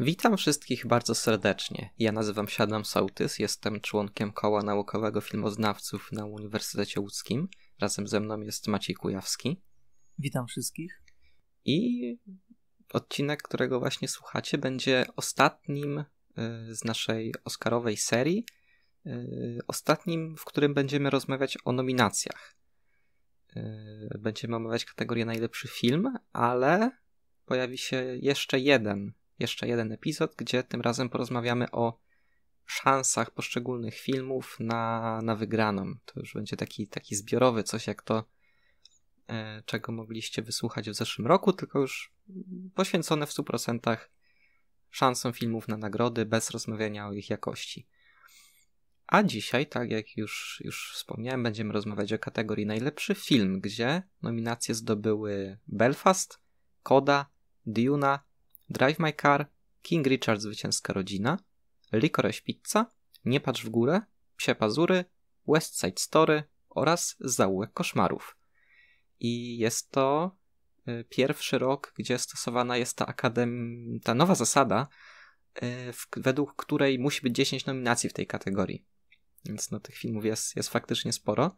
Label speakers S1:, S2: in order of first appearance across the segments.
S1: Witam wszystkich bardzo serdecznie. Ja nazywam się Adam Sautys, jestem członkiem Koła Naukowego Filmoznawców na Uniwersytecie Łódzkim. Razem ze mną jest Maciej Kujawski.
S2: Witam wszystkich.
S1: I odcinek, którego właśnie słuchacie, będzie ostatnim y, z naszej Oscarowej serii. Y, ostatnim, w którym będziemy rozmawiać o nominacjach. Y, będziemy omawiać kategorię najlepszy film, ale pojawi się jeszcze jeden jeszcze jeden epizod, gdzie tym razem porozmawiamy o szansach poszczególnych filmów na, na wygraną. To już będzie taki, taki zbiorowy, coś jak to, e, czego mogliście wysłuchać w zeszłym roku, tylko już poświęcone w 100% szansom filmów na nagrody, bez rozmawiania o ich jakości. A dzisiaj, tak jak już, już wspomniałem, będziemy rozmawiać o kategorii najlepszy film, gdzie nominacje zdobyły Belfast, Koda, Duna, Drive My Car, King Richard Zwycięska Rodzina, Licorice Pizza, Nie Patrz w Górę, Psie Pazury, West Side Story oraz Zaułek Koszmarów. I jest to y, pierwszy rok, gdzie stosowana jest ta, akadem... ta nowa zasada, y, w... według której musi być 10 nominacji w tej kategorii. Więc no, tych filmów jest, jest faktycznie sporo.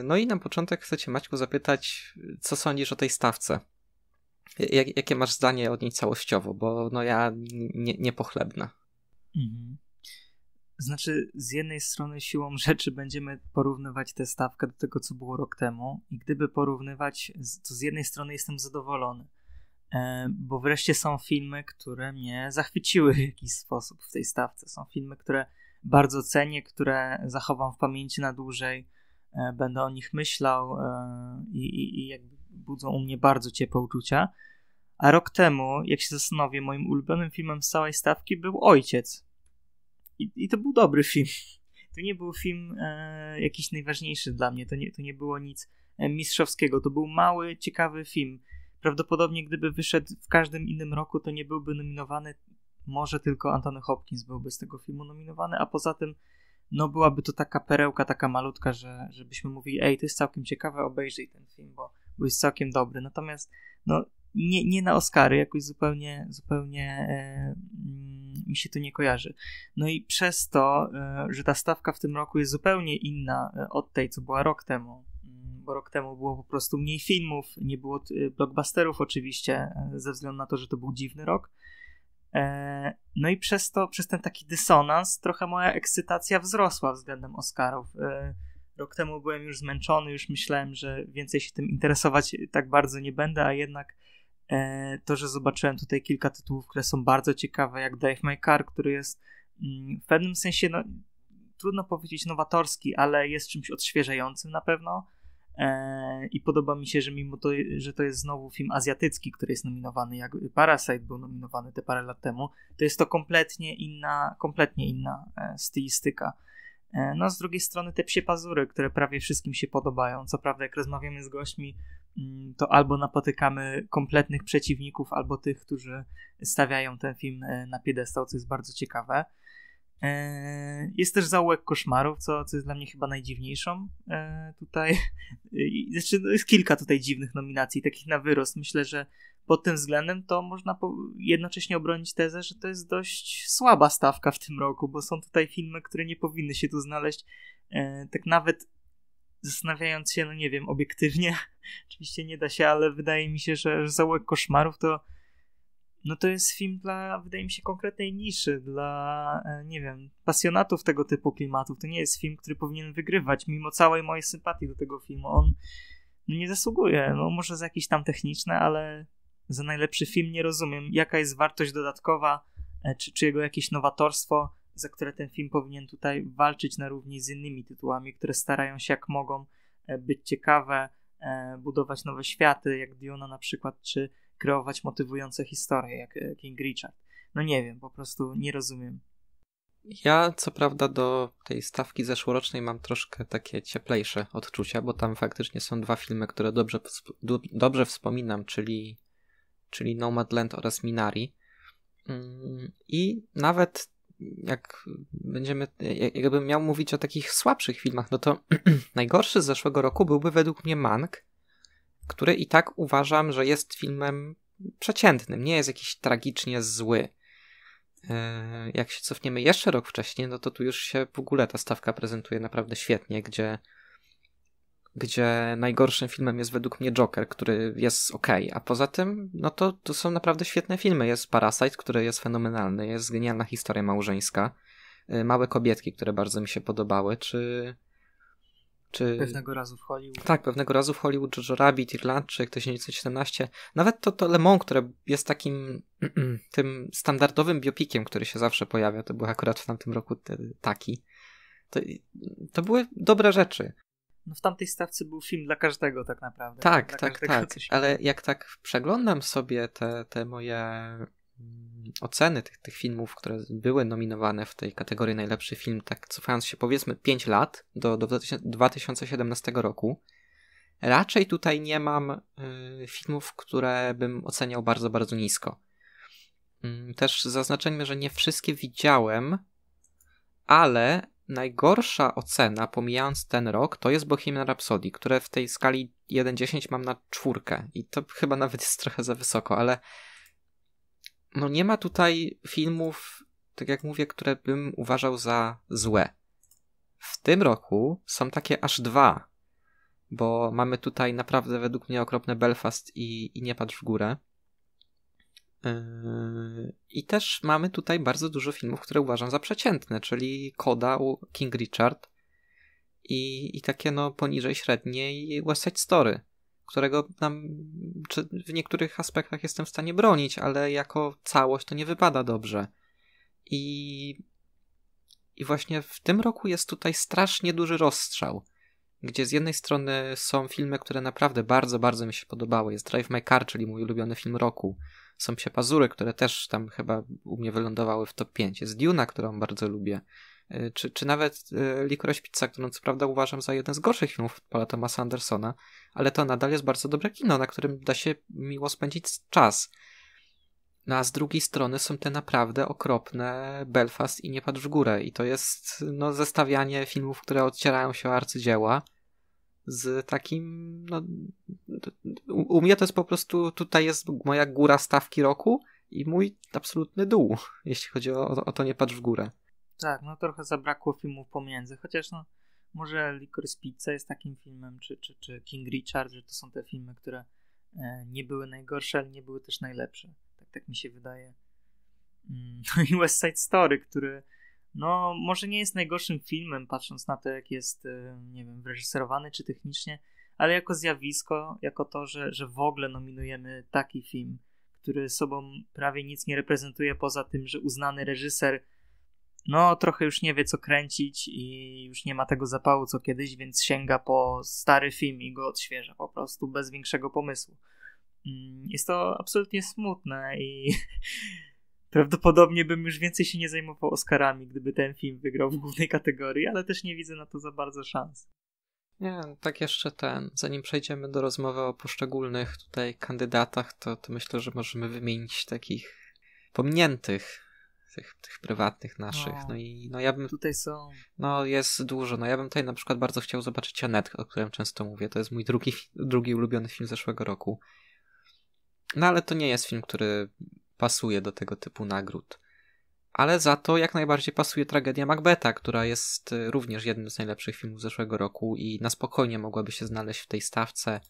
S1: Y, no i na początek chcecie Maćku zapytać, co sądzisz o tej stawce? Jak, jakie masz zdanie od niej całościowo? Bo no ja nie, niepochlebna.
S2: Mhm. Znaczy, z jednej strony siłą rzeczy będziemy porównywać tę stawkę do tego, co było rok temu, i gdyby porównywać, to z jednej strony jestem zadowolony, e, bo wreszcie są filmy, które mnie zachwyciły w jakiś sposób w tej stawce. Są filmy, które bardzo cenię, które zachowam w pamięci na dłużej, e, będę o nich myślał e, i, i, i jakby budzą u mnie bardzo ciepłe uczucia. A rok temu, jak się zastanowię, moim ulubionym filmem z całej stawki był Ojciec. I, i to był dobry film. To nie był film e, jakiś najważniejszy dla mnie, to nie, to nie było nic e, mistrzowskiego. To był mały, ciekawy film. Prawdopodobnie gdyby wyszedł w każdym innym roku, to nie byłby nominowany. Może tylko Anthony Hopkins byłby z tego filmu nominowany, a poza tym no byłaby to taka perełka, taka malutka, że żebyśmy mówili, ej, to jest całkiem ciekawe, obejrzyj ten film, bo był całkiem dobry. Natomiast no, nie, nie na Oscary, jakoś zupełnie, zupełnie e, mm, mi się to nie kojarzy. No i przez to, e, że ta stawka w tym roku jest zupełnie inna e, od tej, co była rok temu, mm, bo rok temu było po prostu mniej filmów, nie było e, blockbusterów oczywiście, e, ze względu na to, że to był dziwny rok. No i przez to, przez ten taki dysonans, trochę moja ekscytacja wzrosła względem Oscarów. Rok temu byłem już zmęczony, już myślałem, że więcej się tym interesować tak bardzo nie będę, a jednak e, to, że zobaczyłem tutaj kilka tytułów, które są bardzo ciekawe, jak Drive My Car, który jest mm, w pewnym sensie, no, trudno powiedzieć nowatorski, ale jest czymś odświeżającym na pewno. E, I podoba mi się, że mimo to, że to jest znowu film azjatycki, który jest nominowany, jak Parasite był nominowany te parę lat temu, to jest to kompletnie inna, kompletnie inna e, stylistyka. E, no, z drugiej strony te psie pazury, które prawie wszystkim się podobają. Co prawda, jak rozmawiamy z gośćmi, mm, to albo napotykamy kompletnych przeciwników, albo tych, którzy stawiają ten film e, na piedestał, co jest bardzo ciekawe. E, jest też zaułek koszmarów, co, co jest dla mnie chyba najdziwniejszą tutaj. Znaczy, no, jest kilka tutaj dziwnych nominacji, takich na wyrost. Myślę, że pod tym względem to można jednocześnie obronić tezę, że to jest dość słaba stawka w tym roku, bo są tutaj filmy, które nie powinny się tu znaleźć. E, tak nawet zastanawiając się, no nie wiem, obiektywnie, oczywiście nie da się, ale wydaje mi się, że, że Koszmarów to no to jest film dla, wydaje mi się, konkretnej niszy, dla, e, nie wiem, pasjonatów tego typu klimatów. To nie jest film, który powinien wygrywać, mimo całej mojej sympatii do tego filmu. On no nie zasługuje, no może za jakieś tam techniczne, ale za najlepszy film. Nie rozumiem, jaka jest wartość dodatkowa, e, czy, czy jego jakieś nowatorstwo, za które ten film powinien tutaj walczyć na równi z innymi tytułami, które starają się jak mogą e, być ciekawe, e, budować nowe światy, jak Diona na przykład, czy kreować motywujące historie, jak King Richard. No nie wiem, po prostu nie rozumiem.
S1: Ja co prawda do tej stawki zeszłorocznej mam troszkę takie cieplejsze odczucia, bo tam faktycznie są dwa filmy, które dobrze, dobrze wspominam, czyli czyli Nomadland oraz Minari.
S2: Mm,
S1: I nawet jak będziemy, jakbym miał mówić o takich słabszych filmach, no to najgorszy z zeszłego roku byłby według mnie Mank, który i tak uważam, że jest filmem przeciętnym, nie jest jakiś tragicznie zły. E, jak się cofniemy jeszcze rok wcześniej, no to tu już się w ogóle ta stawka prezentuje naprawdę świetnie, gdzie gdzie najgorszym filmem jest według mnie Joker, który jest ok, a poza tym, no to, to są naprawdę świetne filmy. Jest Parasite, który jest fenomenalny, jest genialna historia małżeńska, y, Małe kobietki, które bardzo mi się podobały, czy... czy... Pewnego razu w Hollywood. Tak, pewnego razu w Hollywood, Jojo Rabbit, Irlandczyk, 1917, nawet to, to Le Mans, które jest takim tym standardowym biopikiem, który się zawsze pojawia, to był akurat w tamtym roku taki, to, to były dobre rzeczy.
S2: No w tamtej stawce był film dla każdego tak naprawdę. Tak, dla tak, tak.
S1: Ale jak tak przeglądam sobie te, te moje mm, oceny tych, tych filmów, które były nominowane w tej kategorii najlepszy film, tak cofając się powiedzmy 5 lat do, do 2017 roku, raczej tutaj nie mam y, filmów, które bym oceniał bardzo, bardzo nisko. Mm, też zaznaczenie, że nie wszystkie widziałem, ale najgorsza ocena, pomijając ten rok, to jest Bohemian Rhapsody, które w tej skali 1-10 mam na czwórkę i to chyba nawet jest trochę za wysoko, ale no nie ma tutaj filmów, tak jak mówię, które bym uważał za złe. W tym roku są takie aż dwa, bo mamy tutaj naprawdę według mnie okropne Belfast i, i Nie patrz w górę. Yy, I też mamy tutaj bardzo dużo filmów, które uważam za przeciętne, czyli Koda, King Richard i, i takie no poniżej średniej West Side Story, którego nam w niektórych aspektach jestem w stanie bronić, ale jako całość to nie wypada dobrze. I, i właśnie w tym roku jest tutaj strasznie duży rozstrzał gdzie z jednej strony są filmy, które naprawdę bardzo, bardzo mi się podobały. Jest Drive My Car, czyli mój ulubiony film roku. Są Psie Pazury, które też tam chyba u mnie wylądowały w top 5. Jest Duna, którą bardzo lubię. E, czy, czy nawet e, likoroś Pizza, którą co prawda uważam za jeden z gorszych filmów Paula Thomasa Andersona, ale to nadal jest bardzo dobre kino, na którym da się miło spędzić czas. No a z drugiej strony są te naprawdę okropne Belfast i Nie patrz w górę. I to jest no, zestawianie filmów, które odcierają się o arcydzieła z takim. No, u, mnie to jest po prostu. Tutaj jest moja góra stawki roku i mój absolutny dół, jeśli chodzi o, o, to nie patrz w górę.
S2: Tak, no trochę zabrakło filmów pomiędzy, chociaż no może Licorice Pizza jest takim filmem, czy, czy, czy King Richard, że to są te filmy, które e, nie były najgorsze, ale nie były też najlepsze. Tak, tak mi się wydaje. Mm, no i West Side Story, który no może nie jest najgorszym filmem, patrząc na to, jak jest, y, nie wiem, reżyserowany czy technicznie, ale jako zjawisko, jako to, że, że w ogóle nominujemy taki film, który sobą prawie nic nie reprezentuje, poza tym, że uznany reżyser no trochę już nie wie co kręcić i już nie ma tego zapału co kiedyś, więc sięga po stary film i go odświeża po prostu bez większego pomysłu. Mm, jest to absolutnie smutne i Prawdopodobnie bym już więcej się nie zajmował Oscarami, gdyby ten film wygrał w głównej kategorii, ale też nie widzę na to za bardzo szans. Nie, tak jeszcze ten. Zanim przejdziemy do rozmowy
S1: o poszczególnych tutaj kandydatach, to, to myślę, że możemy wymienić takich pomniętych, tych, tych prywatnych naszych. No. no i no ja bym. Tutaj są. No jest dużo. No ja bym tutaj na przykład bardzo chciał zobaczyć Anet, o którym często mówię. To jest mój drugi, drugi ulubiony film zeszłego roku. No ale to nie jest film, który pasuje do tego typu nagród. Ale za to jak najbardziej pasuje tragedia Macbeta, która jest y, również jednym z najlepszych filmów zeszłego roku i na spokojnie mogłaby się znaleźć w tej stawce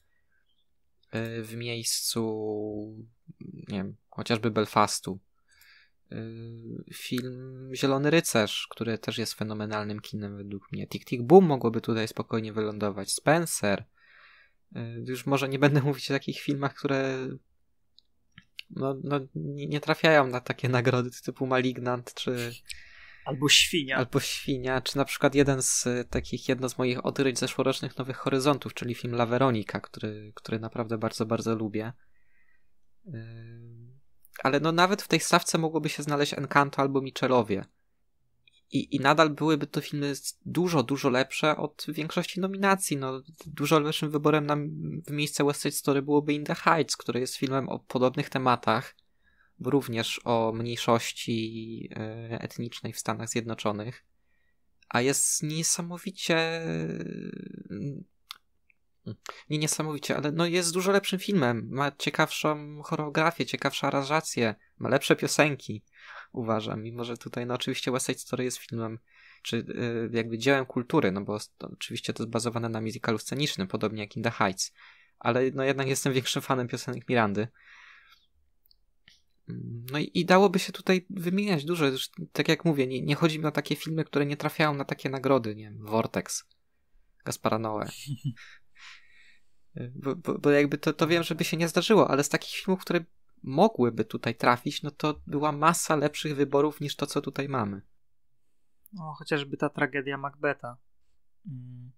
S1: y, w miejscu, nie wiem, chociażby Belfastu. Y, film Zielony Rycerz, który też jest fenomenalnym kinem według mnie. tik tik Boom mogłoby tutaj spokojnie wylądować. Spencer. Już może nie będę mówić o takich filmach, które no, no, nie trafiają na takie nagrody typu Malignant czy. Albo Świnia. Albo Świnia, czy na przykład jeden z y, takich, jedno z moich odryć zeszłorocznych Nowych Horyzontów, czyli film La Veronica, który, który naprawdę bardzo, bardzo lubię. Y, ale no nawet w tej stawce mogłoby się znaleźć Encanto albo Michelowie i, i nadal byłyby to filmy dużo, dużo lepsze od większości nominacji. No, dużo lepszym wyborem na, w miejsce West Side Story byłoby In the Heights, który jest filmem o podobnych tematach, również o mniejszości e, etnicznej w Stanach Zjednoczonych, a jest niesamowicie mm, nie niesamowicie, ale no jest dużo lepszym filmem. Ma ciekawszą choreografię, ciekawsze aranżacje, ma lepsze piosenki uważam. Mimo, że tutaj, no oczywiście West Side Story jest filmem, czy y, jakby dziełem kultury, no bo to, oczywiście to jest bazowane na musicalu scenicznym, podobnie jak In The Heights. Ale no jednak jestem większym fanem piosenek Mirandy. No i, i, dałoby się tutaj wymieniać dużo. Już, tak jak mówię, nie, nie chodzi mi o takie filmy, które nie trafiają na takie nagrody, nie wiem, Vortex, Gaspara Noe. Y, bo, bo, bo, jakby to, to wiem, żeby się nie zdarzyło, ale z takich filmów, które mogłyby tutaj trafić, no to była masa lepszych wyborów niż to, co tutaj mamy.
S2: No, chociażby ta tragedia Macbeta. Mm.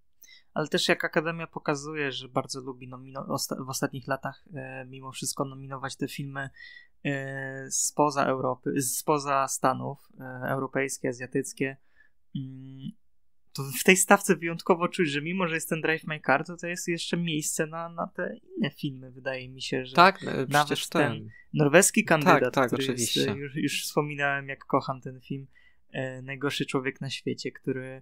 S2: Ale też jak Akademia pokazuje, że bardzo lubi nomino- osta- w ostatnich latach e, mimo wszystko nominować te filmy e, spoza Europy, spoza Stanów, e, europejskie, azjatyckie. Mm to w tej stawce wyjątkowo czuć, że mimo, że jest ten Drive My Car, to, to jest jeszcze miejsce na, na te inne filmy, wydaje mi się, że tak, e, nawet ten, ten norweski tak, kandydat, tak, tak, który e, oczywiście. Jest, już, już wspominałem, jak kocham ten film, e, najgorszy człowiek na świecie, który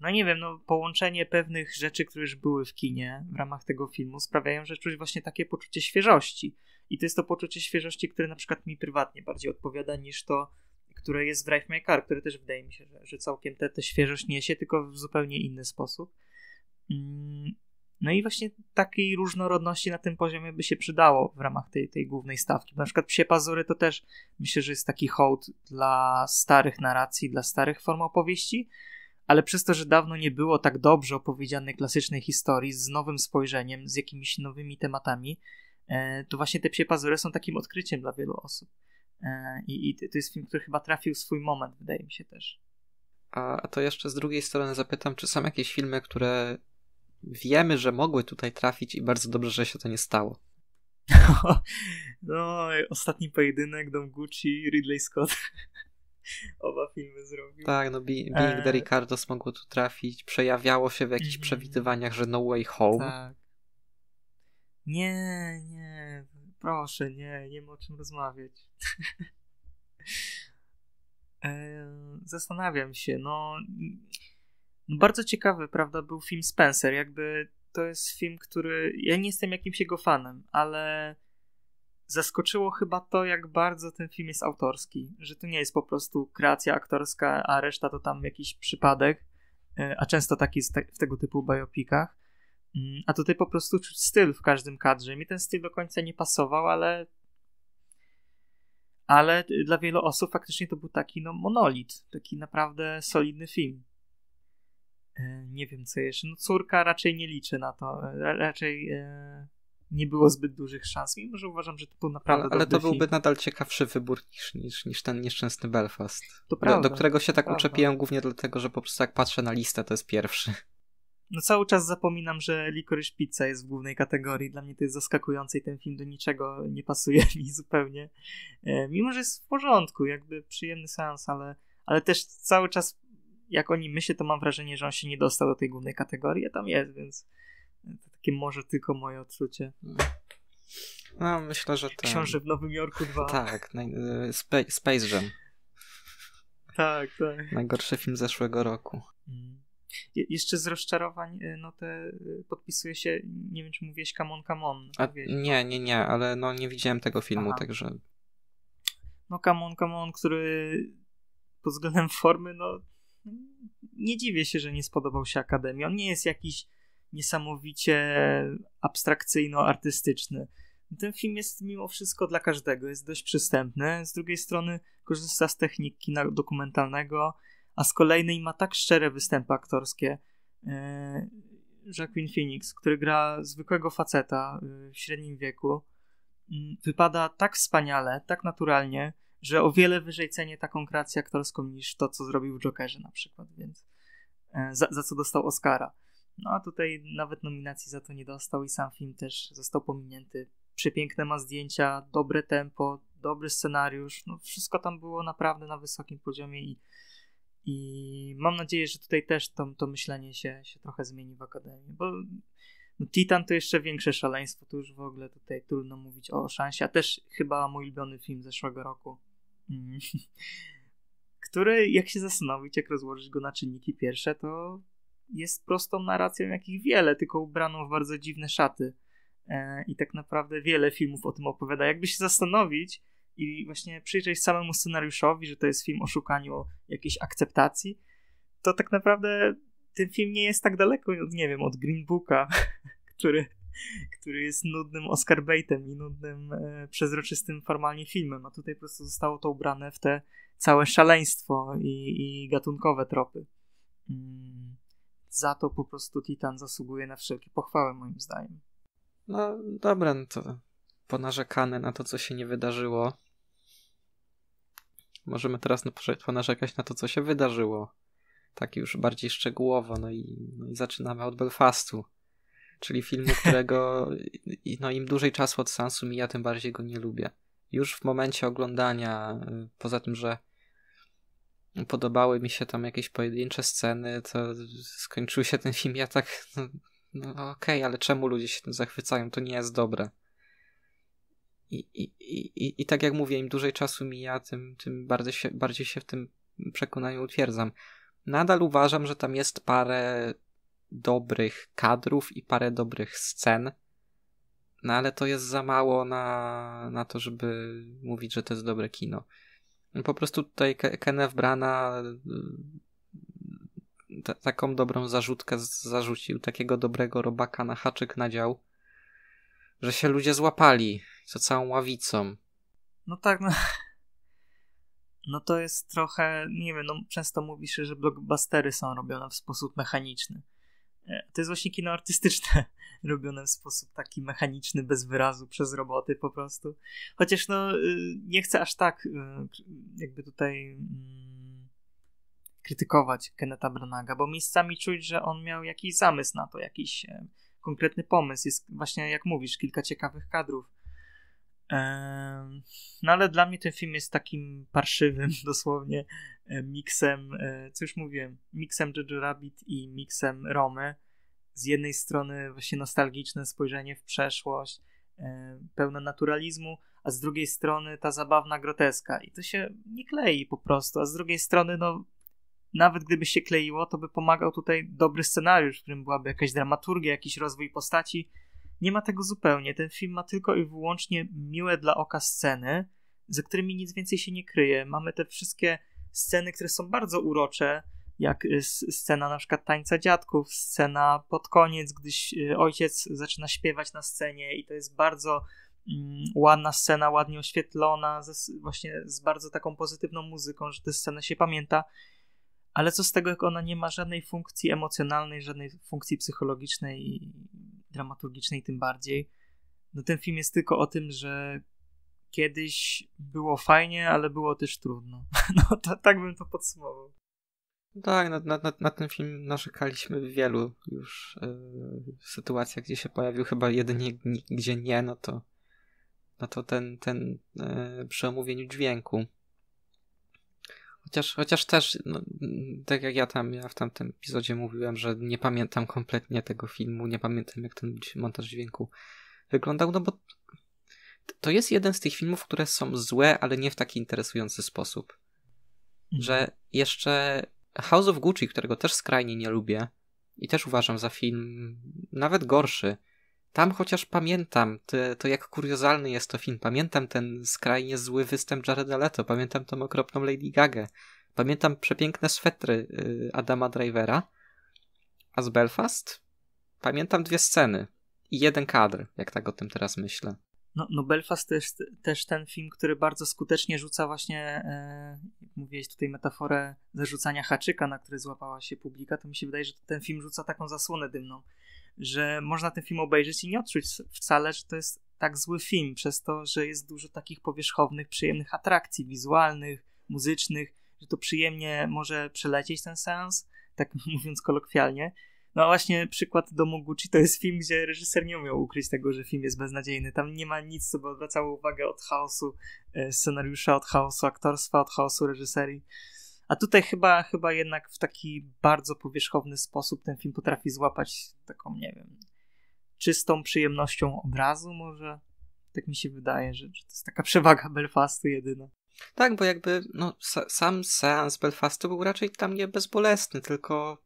S2: no nie wiem, no połączenie pewnych rzeczy, które już były w kinie w ramach tego filmu sprawiają, że czuć właśnie takie poczucie świeżości. I to jest to poczucie świeżości, które na przykład mi prywatnie bardziej odpowiada niż to które jest w Drive My Car, który też wydaje mi się, że, że całkiem tę świeżość niesie, tylko w zupełnie inny sposób. Mm, no i właśnie takiej różnorodności na tym poziomie by się przydało w ramach tej, tej głównej stawki. Na przykład Psie Pazury to też myślę, że jest taki hołd dla starych narracji, dla starych form opowieści, ale przez to, że dawno nie było tak dobrze opowiedzianej klasycznej historii z nowym spojrzeniem, z jakimiś nowymi tematami, e, to właśnie te Psie Pazury są takim odkryciem dla wielu osób. E, I, I to jest film, który chyba trafił swój moment, wydaje mi się też.
S1: A to jeszcze z drugiej strony zapytam, czy są jakieś filmy, które wiemy, że mogły tutaj trafić i bardzo dobrze, że się to nie stało?
S2: no, ostatni pojedynek, Dom Gucci, Ridley Scott. Oba filmy zrobił.
S1: Tak, no Being e... the Ricardos mogło tu trafić. Przejawiało się w jakichś mm -hmm. przewidywaniach, że No Way Home.
S2: Tak. Nie, nie proszę, nie, nie ma o czym rozmawiać. E, zastanawiam się, no, no. Bardzo ciekawy, prawda, był film Spencer. Jakby to jest film, który. Ja nie jestem jakimś jego fanem, ale zaskoczyło chyba to, jak bardzo ten film jest autorski. Że to nie jest po prostu kreacja aktorska, a reszta to tam jakiś przypadek, e, a często taki jest w tego typu biopikach. Mhm. A tutaj po prostu czuć styl w każdym kadrze. Mi ten styl do końca nie pasował, ale. Ale dla wielu osób faktycznie to był taki no, monolit, taki naprawdę solidny film. E, nie wiem co jeszcze. No, córka raczej nie liczy na to. E, raczej e, nie było zbyt dużych szans, mimo że uważam, że to był naprawdę. Ale, ale to byłby film.
S1: nadal ciekawszy wybór niż, niż, niż ten nieszczęsny Belfast. Do, do, którego się tak uczepiłem głównie dlatego, że po prostu jak patrzę na listę, to jest pierwszy
S2: no cały czas zapominam, że Licorice Pizza jest w głównej kategorii. Dla mnie to jest zaskakujące i ten film do niczego nie pasuje mi zupełnie. E, mimo, że jest w porządku, jakby przyjemny seans, ale, ale też cały czas jak oni myślą, to mam wrażenie, że on się nie dostał do tej głównej kategorii, a tam jest, więc to takie może tylko moje odczucie. No, myślę, że tak. Książę w Nowym Jorku 2. Tak,
S1: e, Space Jam.
S2: Tak, tak.
S1: Najgorszy film zeszłego roku. Mm.
S2: Je, jeszcze z rozczarowań, y, no te y, podpisuje się, nie wiem czy mówiłeś Kamon Kamon. No.
S1: nie, nie, nie, ale no nie widziałem tego filmu, Aha. także...
S2: No Kamon Kamon, który pod względem formy, no nie dziwię się, że nie spodobał się Akademii. On nie jest jakiś niesamowicie abstrakcyjno-artystyczny. Ten film jest mimo wszystko dla każdego, jest dość przystępny. Z drugiej strony korzysta z techniki dokumentalnego, a z kolejnej ma tak szczere występy aktorskie. E, Jacqueline Phoenix, który gra zwykłego faceta e, w średnim wieku, mm, wypada tak wspaniale, tak naturalnie, że o wiele wyżej cenię taką kreację aktorską niż to, co zrobił w Jokerze na przykład, więc e, za, za co dostał Oscara. No a tutaj nawet nominacji za to nie dostał i sam film też został pominięty. Przepiękne ma zdjęcia, dobre tempo, dobry scenariusz, no wszystko tam było naprawdę na wysokim poziomie i i mam nadzieję, że tutaj też to, to myślenie się, się trochę zmieni w akademii, bo no, Titan to jeszcze większe szaleństwo, to już w ogóle tutaj trudno mówić o szansie, a też chyba mój ulubiony film zeszłego roku, mm, który jak się zastanowić, jak rozłożyć go na czynniki pierwsze, to jest prostą narracją jakich wiele, tylko ubraną w bardzo dziwne szaty. E, I tak naprawdę wiele filmów o tym opowiada. Jakby się zastanowić, i właśnie przyjrzeć samemu scenariuszowi, że to jest film o szukaniu jakiejś akceptacji, to tak naprawdę ten film nie jest tak daleko, nie wiem, od Green Booka, który, który jest nudnym Oscar Baitem i nudnym, e, przezroczystym formalnie filmem, a tutaj po prostu zostało to ubrane w te całe szaleństwo i, i gatunkowe tropy. Mm. Za to po prostu Titan zasługuje na wszelkie pochwały, moim zdaniem. No
S1: dobra, no to ponarzekane na to, co się nie wydarzyło możemy teraz ponarzekać na to, co się wydarzyło. Tak już bardziej szczegółowo, no i, no i zaczynamy od Belfastu, czyli filmu, którego no im dłużej czasu od sensu mija, tym bardziej go nie lubię. Już w momencie oglądania, y, poza tym, że podobały mi się tam jakieś pojedyncze sceny, to skończył się ten film, ja tak, no, no okej, okay, ale czemu ludzie się tym zachwycają, to nie jest dobre i, i, i, i tak jak mówię, im dłużej czasu mija, tym, tym bardziej, się, bardziej się w tym przekonaniu utwierdzam. Nadal uważam, że tam jest parę dobrych kadrów i parę dobrych scen, no ale to jest za mało na, na to, żeby mówić, że to jest dobre kino. Po prostu tutaj Kenneth Brana y, t- taką dobrą zarzutkę zarzucił, takiego dobrego robaka na haczyk nadział, że się ludzie złapali za całą ławicą.
S2: No tak, no. No to jest trochę, nie wiem, no często mówi się, że blockbustery są robione w sposób mechaniczny. E, to jest właśnie kino artystyczne, robione w sposób taki mechaniczny, bez wyrazu, przez roboty po prostu. Chociaż no, y, nie chcę aż tak y, jakby tutaj mm, krytykować Keneta Branaga, bo miejscami czuć, że on miał jakiś zamysł na to, jakiś e, konkretny pomysł. Jest właśnie, jak mówisz, kilka ciekawych kadrów no ale dla mnie ten film jest takim parszywym dosłownie e, miksem, e, co już mówiłem, miksem Jojo Rabbit i miksem Romy. Z jednej strony właśnie nostalgiczne spojrzenie w przeszłość, e, pełne naturalizmu, a z drugiej strony ta zabawna groteska i to się nie klei po prostu, a z drugiej strony no nawet gdyby się kleiło, to by pomagał tutaj dobry scenariusz, w którym byłaby jakaś dramaturgia, jakiś rozwój postaci, nie ma tego zupełnie. Ten film ma tylko i wyłącznie miłe dla oka sceny, za którymi nic więcej się nie kryje. Mamy te wszystkie sceny, które są bardzo urocze, jak y, scena na przykład tańca dziadków, scena pod koniec, gdyś y, ojciec zaczyna śpiewać na scenie i to jest bardzo mm, ładna scena, ładnie oświetlona, właśnie z bardzo taką pozytywną muzyką, że tę scenę się pamięta. Ale co z tego, jak ona nie ma żadnej funkcji emocjonalnej, żadnej funkcji psychologicznej i dramaturgicznej tym bardziej. No ten film jest tylko o tym, że kiedyś było fajnie, ale było też trudno. No to, tak bym to podsumował. Tak, na, na, na ten film
S1: narzekaliśmy w wielu już yy, sytuacjach, gdzie się pojawił chyba jedynie, gdzie nie, no to, no to ten, ten yy, przy omówieniu dźwięku Chociaż, chociaż też, no, tak jak ja tam, ja w tamtym epizodzie mówiłem, że nie pamiętam kompletnie tego filmu, nie pamiętam jak ten montaż dźwięku wyglądał, no bo to jest jeden z tych filmów, które są złe, ale nie w taki interesujący sposób. Mhm. Że jeszcze House of Gucci, którego też skrajnie nie lubię i też uważam za film nawet gorszy, tam chociaż pamiętam te, to, jak kuriozalny jest to film. Pamiętam ten skrajnie zły występ Jareda Leto, pamiętam tą okropną Lady Gagę. pamiętam przepiękne swetry y, Adama Drivera, a z Belfast pamiętam dwie sceny i jeden kadr, jak tak o tym teraz myślę.
S2: No, no Belfast to jest też ten film, który bardzo skutecznie rzuca właśnie, e, jak mówiłeś tutaj metaforę zarzucania haczyka, na który złapała się publika, to mi się wydaje, że ten film rzuca taką zasłonę dymną że można ten film obejrzeć i nie odczuć wcale, że to jest tak zły film, przez to, że jest dużo takich powierzchownych, przyjemnych atrakcji wizualnych, muzycznych, że to przyjemnie może przelecieć ten sens, tak mówiąc kolokwialnie. No właśnie przykład Domu Gucci to jest film, gdzie reżyser nie umiał ukryć tego, że film jest beznadziejny. Tam nie ma nic, co by odwracało uwagę od chaosu e, scenariusza, od chaosu aktorstwa, od chaosu reżyserii. A tutaj chyba, chyba jednak w taki bardzo powierzchowny sposób ten film potrafi złapać taką, nie wiem, czystą przyjemnością obrazu może. Tak mi się wydaje, że, że to jest taka przewaga Belfastu jedyna. Tak, bo
S1: jakby no, sam seans Belfastu był raczej dla mnie bezbolesny, tylko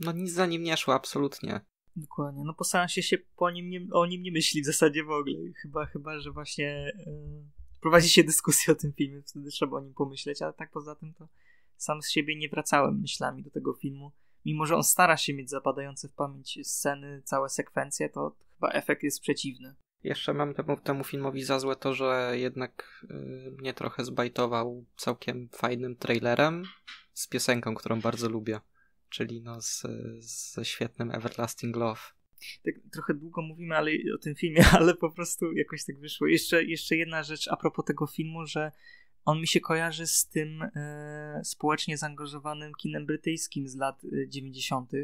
S1: no nic za nim nie szło absolutnie.
S2: Dokładnie. No po seansie się po nim nie, o nim nie myśli w zasadzie w ogóle. Chyba, chyba że właśnie yy,
S1: prowadzi się dyskusję
S2: o tym filmie, wtedy trzeba o nim pomyśleć, ale tak poza tym to sam z siebie nie wracałem myślami do tego filmu. Mimo, że on stara się mieć zapadające w pamięć sceny, całe sekwencje, to chyba efekt jest przeciwny.
S1: Jeszcze mam temu, temu filmowi za złe to, że jednak y, mnie trochę zbajtował całkiem fajnym trailerem z piosenką, którą bardzo lubię, czyli no z, ze świetnym Everlasting Love.
S2: Tak, trochę długo mówimy ale, o tym filmie, ale po prostu jakoś tak wyszło. Jeszcze, jeszcze jedna rzecz a propos tego filmu, że on mi się kojarzy z tym e, społecznie zaangażowanym kinem brytyjskim z lat 90. E,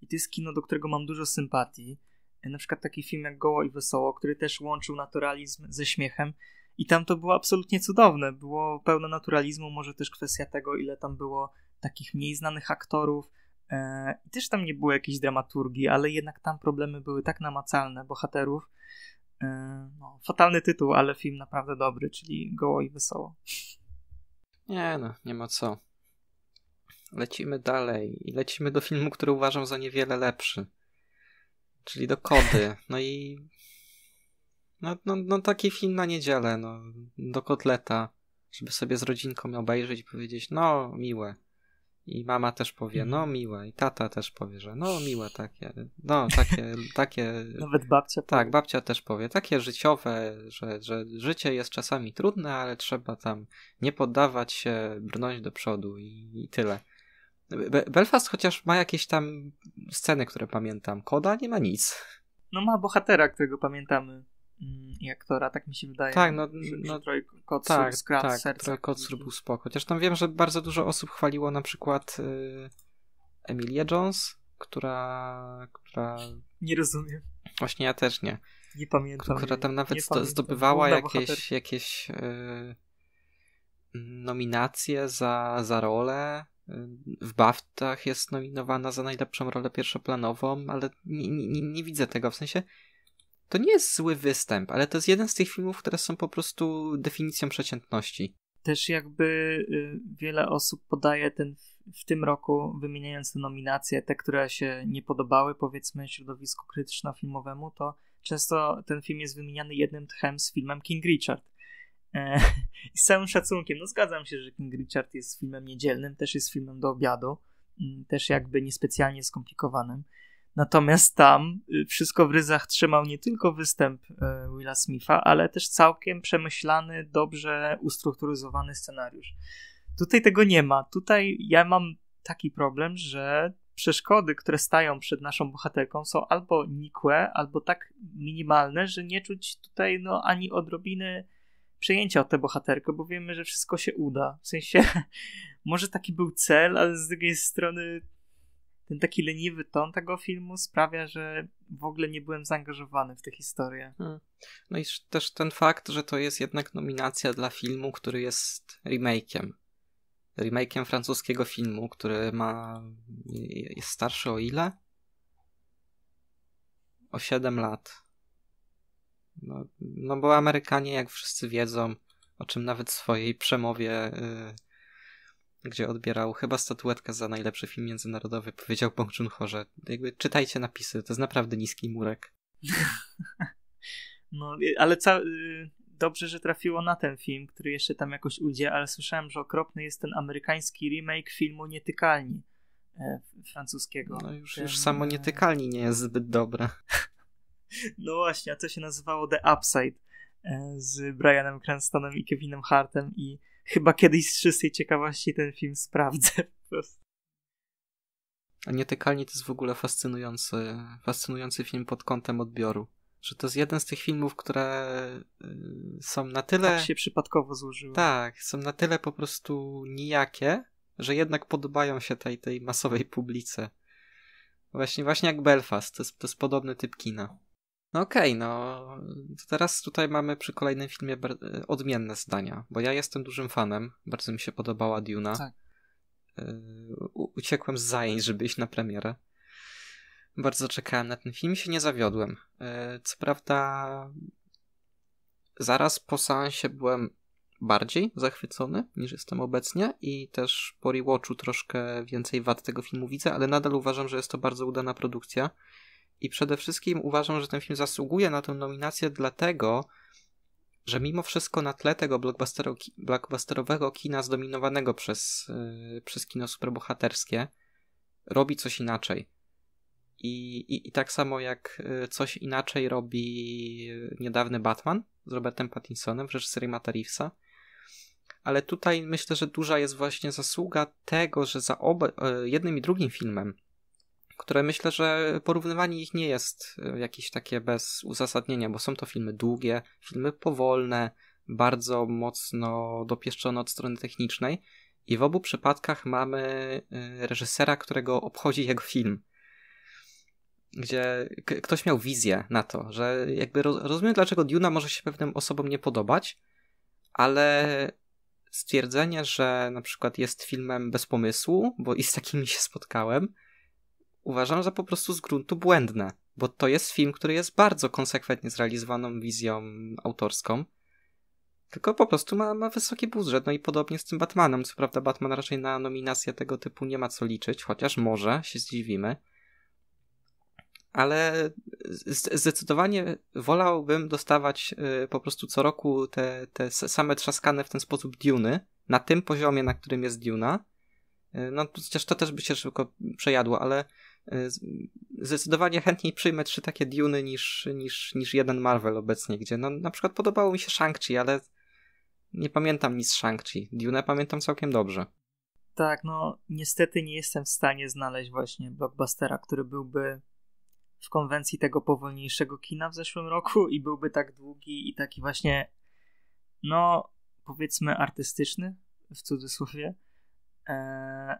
S2: I to jest kino, do którego mam dużo sympatii. E, na przykład taki film jak Goło i Wesoło, który też łączył naturalizm ze śmiechem. I tam to było absolutnie cudowne. Było pełno naturalizmu, może też kwestia tego, ile tam było takich mniej znanych aktorów. E, też tam nie było jakiejś dramaturgii, ale jednak tam problemy były tak namacalne bohaterów, E, no, fatalny tytuł, ale film naprawdę dobry, czyli Goło i Wesoło.
S1: Nie no, nie ma co. Lecimy dalej i lecimy do filmu, który uważam za niewiele lepszy. Czyli do Kody. No i... No, no, no taki film na niedzielę, no. Do Kotleta. Żeby sobie z rodzinką obejrzeć i powiedzieć, no, miłe. I mama też powie, mhm. no miła, i tata też powie, że no miłe takie, no takie, takie. Nawet babcia. Tak, babcia też powie, takie życiowe, że, że życie jest czasami trudne, ale trzeba tam nie poddawać się, brnąć do przodu i, i tyle. Be- Belfast chociaż ma jakieś tam sceny, które pamiętam. Koda nie ma nic.
S2: No ma bohatera, którego pamiętamy i mm, aktora, tak mi się wydaje. Tak, no, no że no, Troy Kotsur tak, tak, Troy
S1: Kotsur był spoko. Chociaż tam wiem, że bardzo dużo osób chwaliło na przykład y, Emilia Jones, która, która... Nie rozumiem. Właśnie ja też nie. Nie pamiętam. Która tam nawet zdobywała jakieś, jakieś y, nominacje za, za rolę. Y, w Baftach jest nominowana za najlepszą rolę pierwszoplanową, ale nie, nie, nie widzę tego. W sensie to nie jest zły występ, ale to jest jeden z tych filmów, które są po prostu definicją przeciętności.
S2: Też jakby y, wiele osób podaje ten w tym roku, wymieniając te nominacje, te, które się nie podobały, powiedzmy, środowisku krytyczno-filmowemu, to często ten film jest wymieniany jednym tchem z filmem King Richard. E, I z całym szacunkiem, no zgadzam się, że King Richard jest filmem niedzielnym, też jest filmem do obiadu, też jakby niespecjalnie skomplikowanym. Natomiast tam y, wszystko w ryzach trzymał nie tylko występ y, Willa Smitha, ale też całkiem przemyślany, dobrze ustrukturyzowany scenariusz. Tutaj tego nie ma. Tutaj ja mam taki problem, że przeszkody, które stają przed naszą bohaterką, są albo nikłe, albo tak minimalne, że nie czuć tutaj no, ani odrobiny przejęcia o tę bohaterkę, bo wiemy, że wszystko się uda. W sensie, może taki był cel, ale z drugiej strony ten taki leniwy ton tego filmu sprawia, że w ogóle nie byłem zaangażowany w tę historię. Hmm.
S1: No i też ten fakt, że to jest jednak nominacja dla filmu, który jest remake'iem. Remake'iem francuskiego filmu, który ma. jest starszy o ile? O 7 lat. No, no bo Amerykanie, jak wszyscy wiedzą, o czym nawet w swojej przemowie. Yy gdzie odbierał chyba statuetkę za najlepszy film międzynarodowy, powiedział Bong joon że jakby czytajcie napisy, to jest naprawdę niski murek.
S2: No, ale ca- y, dobrze, że trafiło na ten film, który jeszcze tam jakoś ujdzie, ale słyszałem, że okropny jest ten amerykański remake filmu Nietykalni e, francuskiego. No już, ten... już samo e,
S1: Nietykalni nie jest zbyt dobre.
S2: No właśnie, a to się nazywało The Upside e, z Brianem Cranstonem i Kevinem Hartem i chyba kiedyś z czystej ciekawości ten film sprawdzę po prostu. A Nietykalni
S1: to jest w ogóle fascynujący, fascynujący film pod kątem odbioru. Że to jest jeden z tych filmów, które y, są na tyle. Tak się przypadkowo złożyły. Tak, są na tyle po prostu nijakie, że jednak podobają się tej, tej masowej publice. Właśnie, właśnie jak Belfast, to jest, to jest podobny typ kina. No okej, okay, no to teraz tutaj mamy przy kolejnym filmie odmienne zdania, bo ja jestem dużym fanem, bardzo mi się podobała Duna. Tak. E, u uciekłem z zajęć, żeby iść na premierę. Bardzo czekałem na ten film, się nie zawiodłem. E, co prawda, zaraz po seansie byłem bardziej zachwycony niż jestem obecnie i też po rewatchu troszkę więcej wad tego filmu widzę, ale nadal uważam, że jest to bardzo udana produkcja i przede wszystkim uważam, że ten film zasługuje na tę nominację, dlatego, że mimo wszystko na tle tego blockbustero, blockbusterowego kina zdominowanego przez, yy, przez kino superbohaterskie robi coś inaczej. I, i, I tak samo jak y, coś inaczej robi y, niedawny Batman z Robertem Pattinsonem w reżyserii Mata Reevesa. Ale tutaj myślę, że duża jest właśnie zasługa tego, że za oba, y, jednym i drugim filmem które myślę, że porównywanie ich nie jest e, jakieś takie bez uzasadnienia, bo są to filmy długie, filmy powolne, bardzo mocno dopieszczone od strony technicznej i w obu przypadkach mamy e, reżysera, którego obchodzi jego film. Gdzie k- ktoś miał wizję na to, że jakby rozumiem, dlaczego Duna może się pewnym osobom nie podobać, ale stwierdzenie, że na przykład jest filmem bez pomysłu, bo i z takimi się spotkałem, uważam za po prostu z gruntu błędne, bo to jest film, który jest bardzo konsekwentnie zrealizowaną wizją autorską, tylko po prostu ma, ma wysoki budżet, no i podobnie z tym Batmanem. Co prawda Batman raczej na nominację tego typu nie ma co liczyć, chociaż może, się zdziwimy. Ale zdecydowanie wolałbym dostawać y, po prostu co roku te, te same trzaskane w ten sposób Duny, na tym poziomie, na którym jest Duna. Y, no, chociaż to też by się szybko przejadło, ale E, zdecydowanie chętniej przyjmę trzy takie Duny niż, niż, niż jeden Marvel obecnie, gdzie no na przykład podobało mi się Shang-Chi, ale nie pamiętam nic Shang-Chi. Dune pamiętam całkiem dobrze.
S2: Tak, no niestety nie jestem w stanie znaleźć właśnie blockbustera, który byłby w konwencji tego powolniejszego kina w zeszłym roku i byłby tak długi i taki właśnie no powiedzmy artystyczny w cudzysłowie. Eee,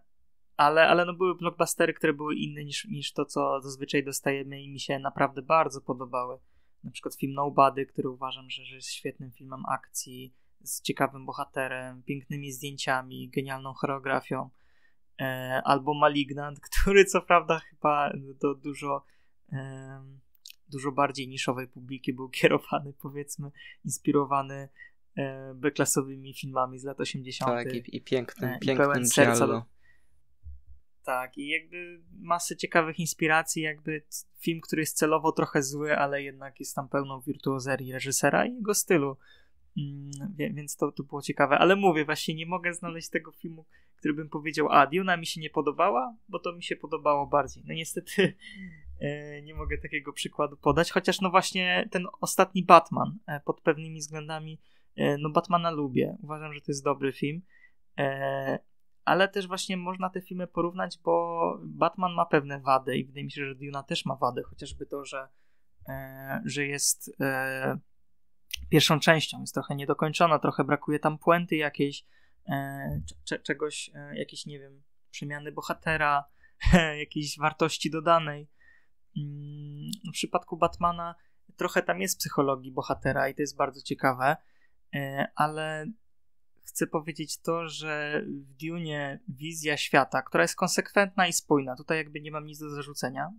S2: ale, ale no były blockbustery, które były inne niż, niż to, co zazwyczaj dostajemy i mi się naprawdę bardzo podobały. Na przykład film Nobody, który uważam, że, że jest świetnym filmem akcji, z ciekawym bohaterem, pięknymi zdjęciami, genialną choreografią. E, albo Malignant, który co prawda chyba do dużo, e, dużo bardziej niszowej publiki był kierowany, powiedzmy, inspirowany e, B-klasowymi filmami z lat 80. Tak, i, i piękny, e, pięknym, pięknym serca. Tak, i jakby masę ciekawych inspiracji, jakby film, który jest celowo trochę zły, ale jednak jest tam pełną wirtuozerii reżysera i jego stylu. Mm, więc to, to było ciekawe. Ale mówię, właśnie nie mogę znaleźć tego filmu, który bym powiedział, a Duna mi się nie podobała, bo to mi się podobało bardziej. No niestety e, nie mogę takiego przykładu podać, chociaż no właśnie ten ostatni Batman e, pod pewnymi względami, e, no Batmana lubię. Uważam, że to jest dobry film ale też właśnie można te filmy porównać, bo Batman ma pewne wady i wydaje mi się, że Duna też ma wady, chociażby to, że, e, że jest e, pierwszą częścią, jest trochę niedokończona, trochę brakuje tam puenty jakiejś, e, czegoś, e, jakiejś, nie wiem, przemiany bohatera, jakiejś wartości dodanej. Mm, w przypadku Batmana trochę tam jest psychologii bohatera i to jest bardzo ciekawe, e, ale chcę powiedzieć to, że w Dune wizja świata, która jest konsekwentna i spójna, tutaj jakby nie mam nic do zarzucenia,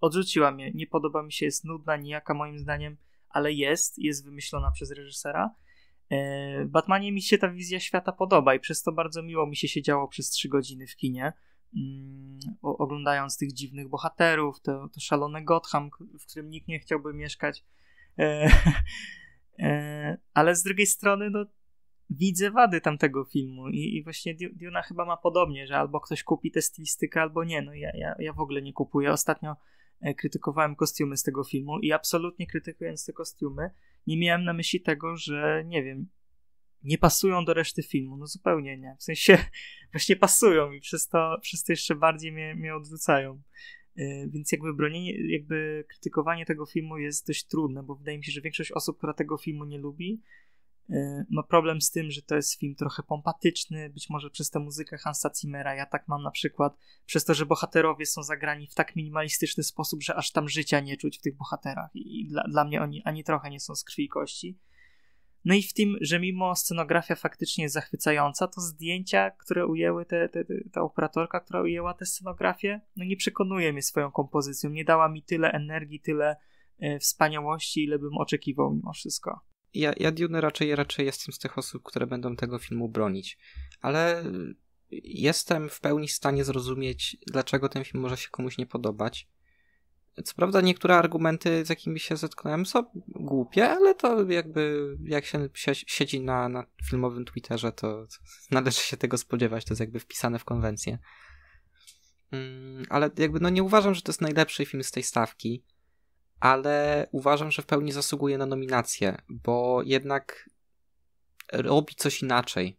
S2: odrzuciła mnie, nie podoba mi się, jest nudna, nijaka moim zdaniem, ale jest, jest wymyślona przez reżysera. E, Batmanie mi się ta wizja świata podoba i przez to bardzo miło mi się siedziało przez trzy godziny w kinie, mm, oglądając tych dziwnych bohaterów, to, to szalone Gotham, w którym nikt nie chciałby mieszkać. E, e, ale z drugiej strony, no, widzę wady tamtego filmu i, i właśnie Duna chyba ma podobnie, że albo ktoś kupi tę stylistykę, albo nie. No ja, ja, ja w ogóle nie kupuję. Ostatnio e, krytykowałem kostiumy z tego filmu i absolutnie krytykując te kostiumy nie miałem na myśli tego, że nie wiem, nie pasują do reszty filmu. No zupełnie nie. W sensie właśnie pasują i przez to, przez to jeszcze bardziej mnie, mnie odrzucają. E, więc jakby bronienie, jakby krytykowanie tego filmu jest dość trudne, bo wydaje mi się, że większość osób, która tego filmu nie lubi, Y, no problem z tym, że to jest film trochę pompatyczny, być może przez tę muzykę Hansa Zimmera, ja tak mam na przykład, przez to, że bohaterowie są zagrani w tak minimalistyczny sposób, że aż tam życia nie czuć w tych bohaterach i dla, dla mnie oni ani trochę nie są z krwi i kości. No i w tym, że mimo scenografia faktycznie jest zachwycająca, to zdjęcia, które ujęły te, te, te, ta operatorka, która ujęła tę scenografię, no nie przekonuje mnie swoją kompozycją, nie dała mi tyle energii, tyle e, wspaniałości, ile bym oczekiwał mimo wszystko
S1: ja, ja Dune raczej, raczej jestem z tych osób, które będą tego filmu bronić, ale jestem w pełni w stanie zrozumieć, dlaczego ten film może się komuś nie podobać. Co prawda niektóre argumenty, z jakimi się zetknąłem, są głupie, ale to jakby jak się siedzi na, na filmowym Twitterze, to należy się tego spodziewać, to jest jakby wpisane w konwencję. Mm, ale jakby no nie uważam, że to jest najlepszy film z tej stawki ale uważam, że w pełni zasługuje na nominację, bo jednak robi coś inaczej.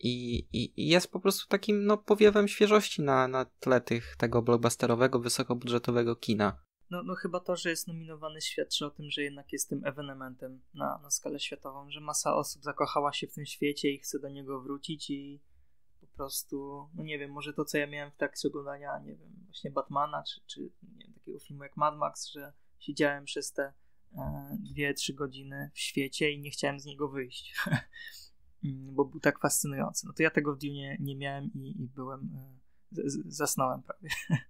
S1: I, i, i jest po prostu takim no, powiewem świeżości na, na tle tych, tego blockbusterowego, wysokobudżetowego kina.
S2: No, no chyba to, że jest nominowany świadczy o tym, że jednak jest tym ewenementem na, na skalę światową, że masa osób zakochała się w tym świecie i chce do niego wrócić i prostu, no nie wiem, może to, co ja miałem w trakcie oglądania, nie wiem, właśnie Batmana, czy, czy wiem, takiego filmu jak Mad Max, że siedziałem przez te e, dwie, trzy godziny w świecie i nie chciałem z niego wyjść, mm, bo był tak fascynujący. No to ja tego w Dune nie miałem i, i byłem, e, z, zasnąłem prawie.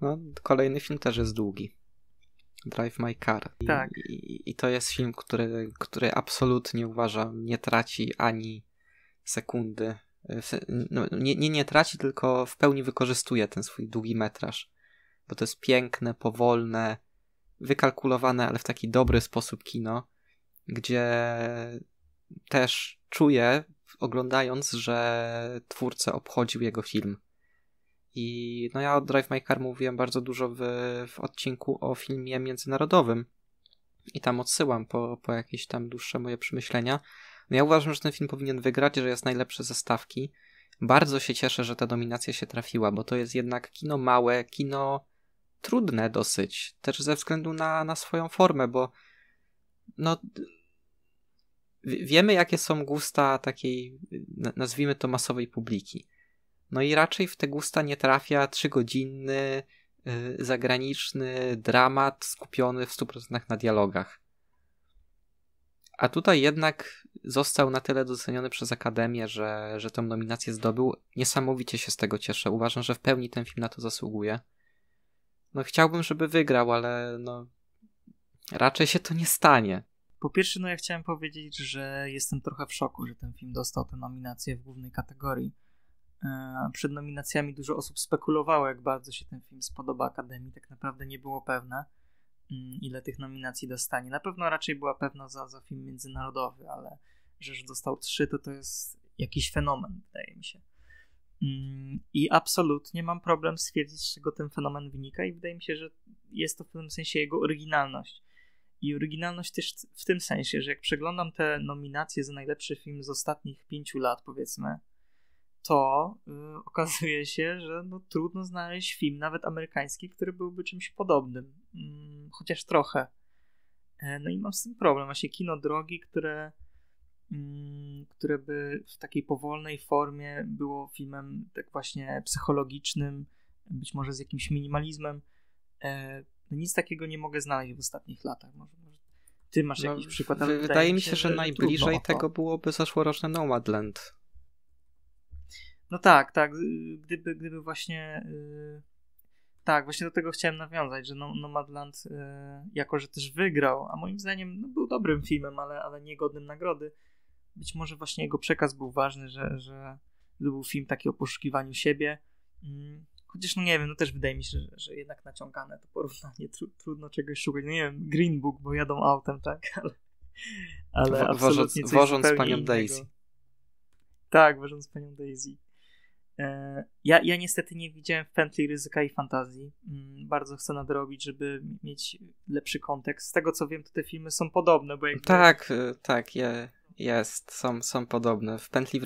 S1: no, kolejny film też jest długi. Drive My Car. I, tak. I, I, to jest film, który, który absolutnie uważam nie traci ani sekundy E, no, no, nie, nie, nie traci, tylko w pełni wykorzystuje ten swój długi metraż. Bo to jest piękne, powolne, wykalkulowane, ale w taki dobry sposób kino, gdzie też czuję, oglądając, że twórcę obchodził jego film. I no ja o Drive My Car mówiłem bardzo dużo w, w odcinku o filmie międzynarodowym. I tam odsyłam po, po jakieś tam dłuższe moje przemyślenia, no ja uważam, że ten film powinien wygrać, że jest najlepszy ze stawki. Bardzo się cieszę, że ta dominacja się trafiła, bo to jest jednak kino małe, kino trudne dosyć, też ze względu na, na swoją formę, bo no wiemy jakie są gusta takiej, nazwijmy to masowej publiki. No i raczej w te gusta nie trafia trzygodzinny, y, zagraniczny dramat skupiony w 100% na dialogach. A tutaj jednak został na tyle doceniony przez Akademię, że, że tą nominację zdobył. Niesamowicie się z tego cieszę. Uważam, że w pełni ten film na to zasługuje. No chciałbym, żeby wygrał, ale no raczej się to nie stanie.
S2: Po pierwsze, no ja chciałem powiedzieć, że jestem trochę w szoku, że ten film dostał tę nominację w głównej kategorii. E, przed nominacjami dużo osób spekulowało, jak bardzo się ten film spodoba Akademii. Tak naprawdę nie było pewne. Mm, ile tych nominacji dostanie. Na pewno raczej była pewna za, za film międzynarodowy, ale że, że dostał trzy, to to jest jakiś fenomen, wydaje mi się. Mm, I absolutnie mam problem stwierdzić, z czego ten fenomen wynika, i wydaje mi się, że jest to w pewnym sensie jego oryginalność. I oryginalność też w tym sensie, że jak przeglądam te nominacje za najlepszy film z ostatnich pięciu lat, powiedzmy, to y, okazuje się, że no, trudno znaleźć film, nawet amerykański, który byłby czymś podobnym. Mm, chociaż trochę. E, no i mam z tym problem. Właśnie kino drogi, które, mm, które by w takiej powolnej formie było filmem tak właśnie psychologicznym, być może z jakimś minimalizmem. E, no nic takiego nie mogę znaleźć w ostatnich latach. Może, może ty masz
S1: no, przykład. W, wydaje, wydaje mi się, że, że najbliżej tego byłoby zeszłoroczne Nomadland.
S2: No tak, tak. Gdyby, gdyby właśnie... Yy tak, właśnie do tego chciałem nawiązać, że no, Nomadland, y, jako że też wygrał, a moim zdaniem no, był dobrym filmem, ale, ale niegodnym nagrody, być może właśnie jego przekaz był ważny, że, że to był film taki o poszukiwaniu siebie. Mm, chociaż, no nie wiem, no też wydaje mi się, że, że jednak naciągane to porównanie, tru, trudno czegoś szukać. No nie wiem, Green Book, bo jadą autem, tak, ale,
S1: ale Wo- absolutnie wożąc, coś wożąc panią innego. Daisy.
S2: Tak, wożąc panią Daisy. E, ja, ja niestety nie widziałem w pętli ryzyka i fantazji. Mm, bardzo chcę nadrobić, żeby mieć lepszy kontekst. Z tego co wiem, to te filmy są podobne. Bo
S1: tak, to... E, tak, je, jest, są, są podobne. W pętli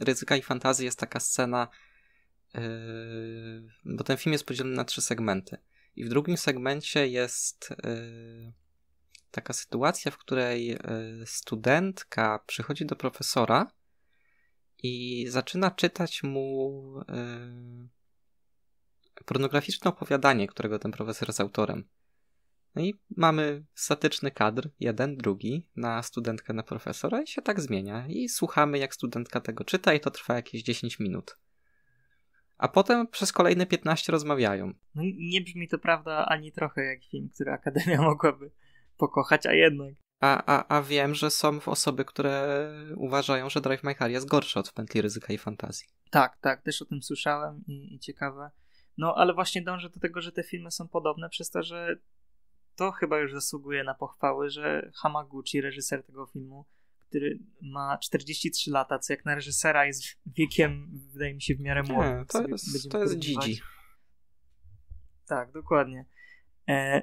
S1: ryzyka i fantazji jest taka scena, yy, bo ten film jest podzielony na trzy segmenty. I w drugim segmencie jest yy, taka sytuacja, w której studentka przychodzi do profesora i zaczyna czytać mu yy, pornograficzne opowiadanie, którego ten profesor jest autorem. No i mamy statyczny kadr, jeden, drugi, na studentkę, na profesora i się tak zmienia. I słuchamy, jak studentka tego czyta i to trwa jakieś 10 minut. A potem przez kolejne 15 rozmawiają.
S2: No nie brzmi to prawda ani trochę jak film, który Akademia mogłaby pokochać, a jednak.
S1: A, a, a wiem, że są osoby, które uważają, że Drive My Car jest gorszy od pętli ryzyka i fantazji.
S2: Tak, tak, też o tym słyszałem i, i ciekawe. No, ale właśnie dążę do tego, że te filmy są podobne, przez to, że to chyba już zasługuje na pochwały, że Hamaguchi, reżyser tego filmu, który ma 43 lata, co jak na reżysera jest wiekiem, wydaje mi się, w miarę młodym. to jest, to jest Gigi. Tak, dokładnie. E,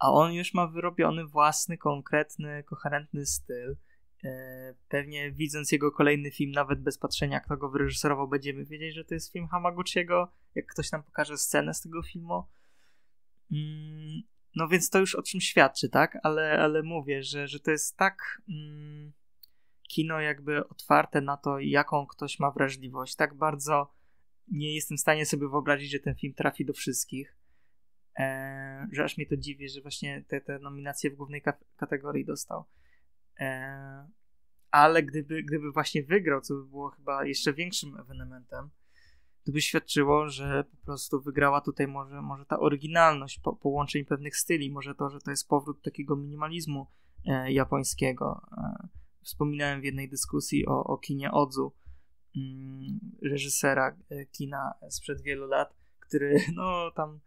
S2: a on już ma wyrobiony własny, konkretny, koherentny styl. E, pewnie widząc jego kolejny film, nawet bez patrzenia, kto go wyreżyserował, będziemy wiedzieć, że to jest film Hamaguchiego, jak ktoś nam pokaże scenę z tego filmu. Mm, no więc to już o czym świadczy, tak? Ale, ale mówię, że, że to jest tak mm, kino jakby otwarte na to, jaką ktoś ma wrażliwość. Tak bardzo nie jestem w stanie sobie wyobrazić, że ten film trafi do wszystkich e, że aż mnie to dziwi, że właśnie te, te nominacje w głównej kategorii dostał. E, ale gdyby, gdyby właśnie wygrał, co by było chyba jeszcze większym ewenementem, to by świadczyło, że po prostu wygrała tutaj może, może ta oryginalność po, połączeń pewnych styli, może to, że to jest powrót takiego minimalizmu e, japońskiego. E, wspominałem w jednej dyskusji o, o kinie Odzu, mm, reżysera e, kina sprzed wielu lat, który no tam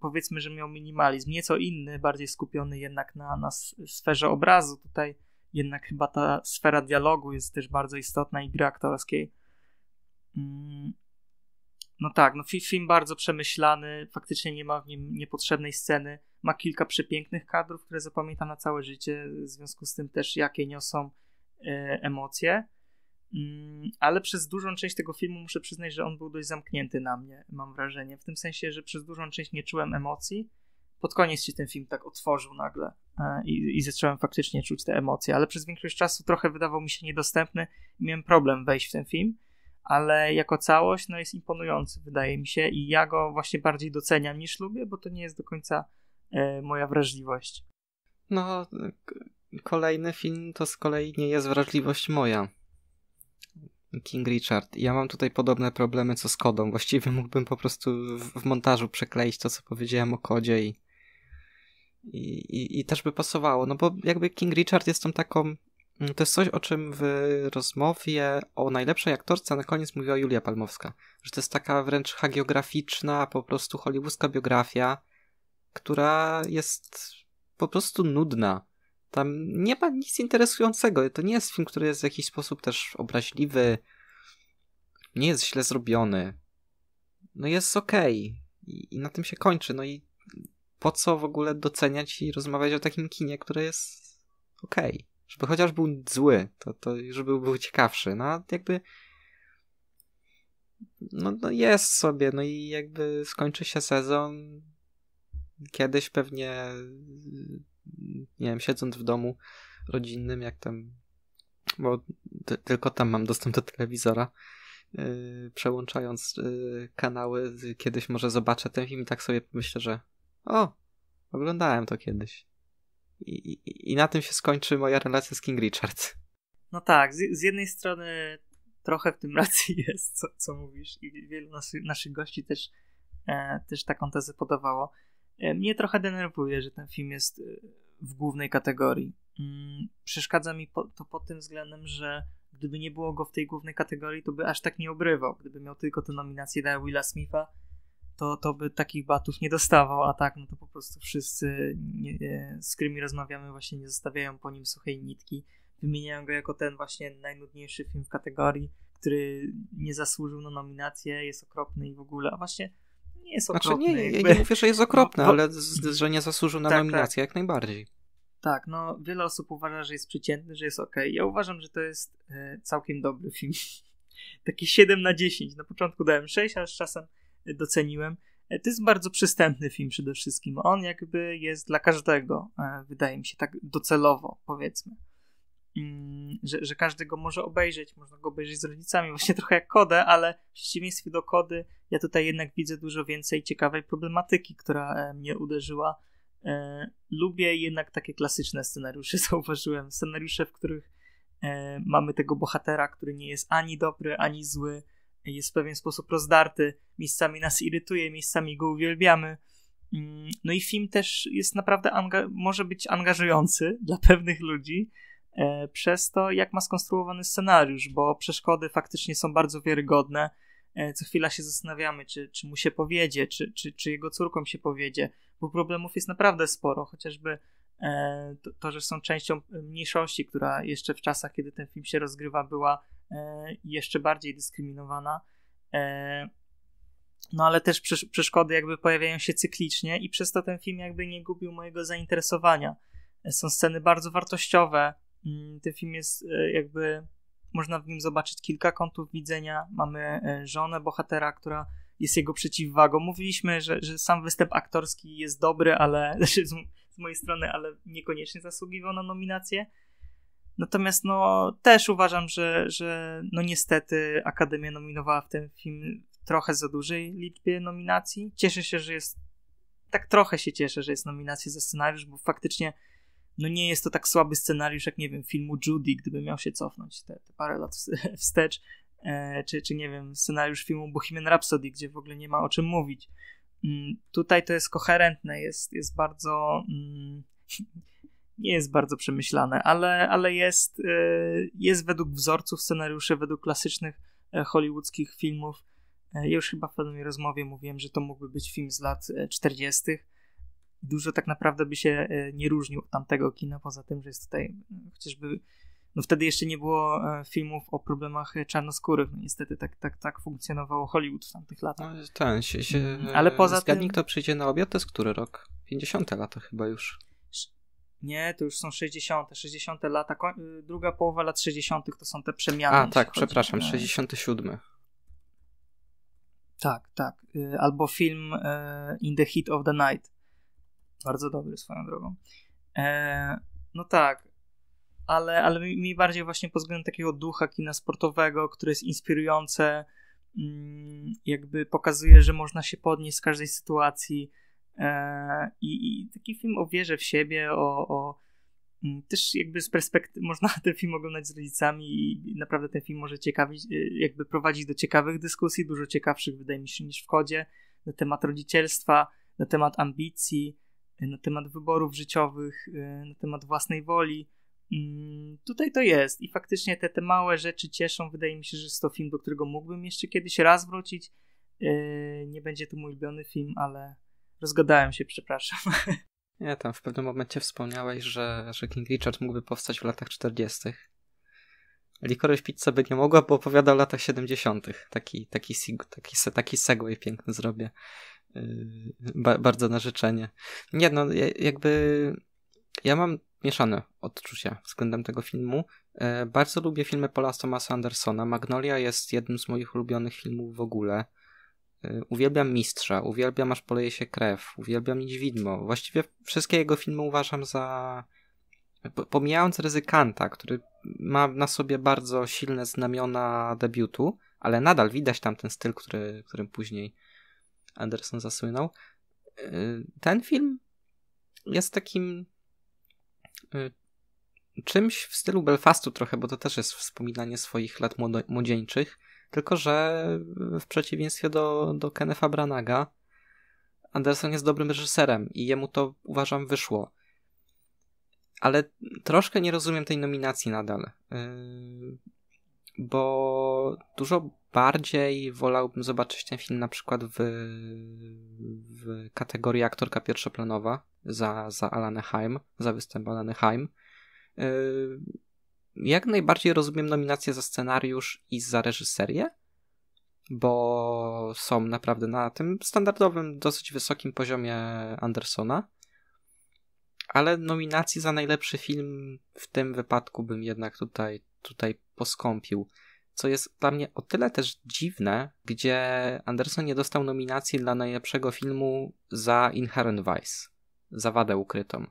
S2: powiedzmy, że miał minimalizm, nieco inny, bardziej skupiony jednak na, na sferze obrazu. Tutaj jednak chyba ta sfera dialogu jest też bardzo istotna i gry aktorskiej. Mm. No tak, no film bardzo przemyślany, faktycznie nie ma w nim niepotrzebnej sceny. Ma kilka przepięknych kadrów, które zapamięta na całe życie, w związku z tym też jakie niosą e, emocje. Mm, ale przez dużą część tego filmu muszę przyznać, że on był dość zamknięty na mnie, mam wrażenie. W tym sensie, że przez dużą część nie czułem emocji. Pod koniec się ten film tak otworzył nagle e, i, i zacząłem faktycznie czuć te emocje, ale przez większość czasu trochę wydawał mi się niedostępny i miałem problem wejść w ten film, ale jako całość no jest imponujący, wydaje mi się, i ja go właśnie bardziej doceniam niż lubię, bo to nie jest do końca e, moja wrażliwość. No,
S1: kolejny film to z kolei nie jest wrażliwość moja King Richard. Ja mam tutaj podobne problemy co z kodą. Właściwie mógłbym po prostu w, w montażu przekleić to, co powiedziałem o kodzie i, i, i, też by pasowało. No bo jakby King Richard jest tą taką. Mm, to jest coś, o czym w rozmowie o najlepszej aktorce na koniec mówiła Julia Palmowska. Że to jest taka wręcz hagiograficzna, po prostu hollywoodzka biografia, która jest po prostu nudna. Tam nie ma nic interesującego. To nie jest film, który jest w jakiś sposób też obraźliwy. Nie jest źle zrobiony. No jest okej. Okay. I, I, na tym się kończy. No i po co w ogóle doceniać i rozmawiać o takim kinie, które jest okej. Okay. Żeby chociaż był zły, to, to żeby był ciekawszy. No jakby no, no jest sobie, no i jakby skończy się sezon. Kiedyś pewnie nie wiem, siedząc w domu rodzinnym, jak tam, bo ty, tylko tam mam dostęp do telewizora, yy, przełączając yy, kanały, y, kiedyś może zobaczę ten film i tak sobie myślę, że o, oglądałem to kiedyś. I, i, i na tym się skończy moja relacja z King Richard.
S2: No tak, z, z jednej strony trochę w tym racji jest, co, co mówisz, i wielu naszych, naszych gości też, e, też taką tezę podawało. E, mnie trochę denerwuje, że ten film jest e, w głównej kategorii. Mm, przeszkadza mi to pod tym względem, że gdyby nie było go w tej głównej kategorii, to by aż tak nie obrywał. Gdyby miał tylko tę nominację dla Willa Smitha, to, to by takich batów nie dostawał, a tak, no to po prostu wszyscy, nie, e, z którymi rozmawiamy, właśnie nie zostawiają po nim suchej nitki. Wymieniają go jako ten właśnie najnudniejszy film w kategorii, który nie zasłużył na nominację, jest okropny i w ogóle. A właśnie nie jest znaczy, okropny. nie, jakby... nie mówię, że jest no, okropny, no, ale z,
S1: że nie zasłużył na tak, tak. nominację tak. jak najbardziej.
S2: Tak, no wiele osób uważa, że jest przeciętny, że jest ok. Ja uważam, że to jest e, całkiem dobry film. Taki 7 na 10. Na początku dałem 6, a z czasem doceniłem. E, to jest bardzo przystępny film przede wszystkim. On jakby jest dla każdego, e, wydaje mi się, tak docelowo powiedzmy że, że każdy go może obejrzeć, można go obejrzeć z rodzicami, właśnie trochę jak kodę, ale w przeciwieństwie do kody, ja tutaj jednak widzę dużo więcej ciekawej problematyki, która e, mnie uderzyła. E, lubię jednak takie klasyczne scenariusze, zauważyłem. Scenariusze, w których e, mamy tego bohatera, który nie jest ani dobry, ani zły, jest w pewien sposób rozdarty, miejscami nas irytuje, miejscami go uwielbiamy. Mm, no i film też jest naprawdę, może być angażujący dla pewnych ludzi, E, przez to, jak ma skonstruowany scenariusz, bo przeszkody faktycznie są bardzo wiarygodne. E, co chwila się zastanawiamy, czy, czy mu się powiedzie, czy, czy, czy jego córkom się powiedzie, bo problemów jest naprawdę sporo, chociażby e, to, to, że są częścią mniejszości, która jeszcze w czasach, kiedy ten film się rozgrywa, była jeszcze bardziej dyskryminowana. No ale też przeszkody jakby pojawiają się cyklicznie i przez to ten film jakby nie gubił mojego zainteresowania. Są sceny bardzo wartościowe, Mm, ten film jest e, jakby, można w nim zobaczyć kilka kątów widzenia. Mamy e, żonę bohatera, która jest jego przeciwwagą. Mówiliśmy, że, że sam występ aktorski jest dobry, ale znaczy z, z mojej strony, ale niekoniecznie zasługiwał na nominację. Natomiast no, też uważam, że, że no niestety Akademia nominowała w ten film trochę za dużej liczbie nominacji. Cieszę się, że jest. Tak trochę się cieszę, że jest nominacja za scenariusz, bo faktycznie no nie jest to tak słaby scenariusz jak, nie wiem, filmu Judy, gdyby miał się cofnąć te, te parę lat wstecz, e, czy, czy nie wiem, scenariusz filmu Bohemian Rhapsody, gdzie w ogóle nie ma o czym mówić. Mm, tutaj to jest koherentne, jest, jest bardzo. Mm, nie jest bardzo przemyślane, ale, ale jest, y, jest według wzorców scenariuszy, według klasycznych e, hollywoodzkich filmów. E, ja już chyba w pewnej rozmowie mówiłem, że to mógłby być film z lat 40 dużo tak naprawdę by się e, nie różnił od tamtego kina, poza tym, że jest tutaj mm, chociażby. No wtedy jeszcze nie było e, filmów o problemach e, czarnoskórych. No niestety tak, tak, tak funkcjonowało Hollywood w tamtych latach. No, ten się, się mhm. Ale poza zgadnij, tym... kto przyjdzie na
S1: obiad, to jest który rok? 50 lata chyba już.
S2: Nie, to już są 60. 60 lata, y, druga połowa lat 60. to są te przemiany. A tak, przepraszam, o...
S1: 67.
S2: Tak, tak. Y, albo film In the Heat of the Night bardzo dobry swoją drogą. E, no tak, ale, ale mi, bardziej właśnie pod względem takiego ducha kina sportowego, które jest inspirujące, mm, jakby pokazuje, że można się podnieść z każdej sytuacji. E, i, i, taki film o wierze w siebie, o, o mm, też jakby z perspektywy, można ten film oglądać z rodzicami i naprawdę ten film może ciekawić, e, jakby prowadzić do ciekawych dyskusji, dużo ciekawszych wydaje mi się niż w kodzie, na temat rodzicielstwa, na temat ambicji, Y, na temat wyborów życiowych, y, na temat własnej woli. Mm, tutaj to jest i faktycznie te, te małe rzeczy cieszą. Wydaje mi się, że jest to film, do którego mógłbym jeszcze kiedyś raz wrócić. Y, nie będzie to mój ulubiony film, ale rozgadałem się, przepraszam.
S1: Ja tam w pewnym momencie wspomniałeś, że, że King Richard mógłby powstać w latach 40. Likoryś Pizza by nie mogła, bo opowiada o latach 70. Taki, taki, taki, taki segway piękny zrobię. Yy, ba bardzo na życzenie. Nie, no jakby ja mam mieszane odczucia względem tego filmu. Yy, bardzo lubię filmy Paula Thomasa Andersona. Magnolia jest jednym z moich ulubionych filmów w ogóle. Yy, uwielbiam Mistrza, uwielbiam Aż poleje się krew, uwielbiam Nić widmo. Właściwie wszystkie jego filmy uważam za... Pomijając Ryzykanta, który ma na sobie bardzo silne znamiona debiutu, ale nadal widać tam ten styl, który, którym później Anderson zasłynął. Y, ten film jest takim y, czymś w stylu Belfastu trochę, bo to też jest wspominanie swoich lat młodzieńczych, tylko że w przeciwieństwie do, do Kennetha Branaga, Anderson jest dobrym reżyserem i jemu to uważam wyszło. Ale troszkę nie rozumiem tej nominacji nadal. Y, bo dużo bardziej wolałbym zobaczyć ten film na przykład w, w kategorii aktorka pierwszoplanowa za, za Alanę Haim, za występ Alan Haim. Y, jak najbardziej rozumiem nominację za scenariusz i za reżyserię, bo są naprawdę na tym standardowym, dosyć wysokim poziomie Andersona. Ale nominacji za najlepszy film w tym wypadku bym jednak tutaj tutaj poskąpił. Co jest dla mnie o tyle też dziwne, gdzie Anderson nie dostał nominacji dla najlepszego filmu za Inherent Vice, za wadę ukrytą.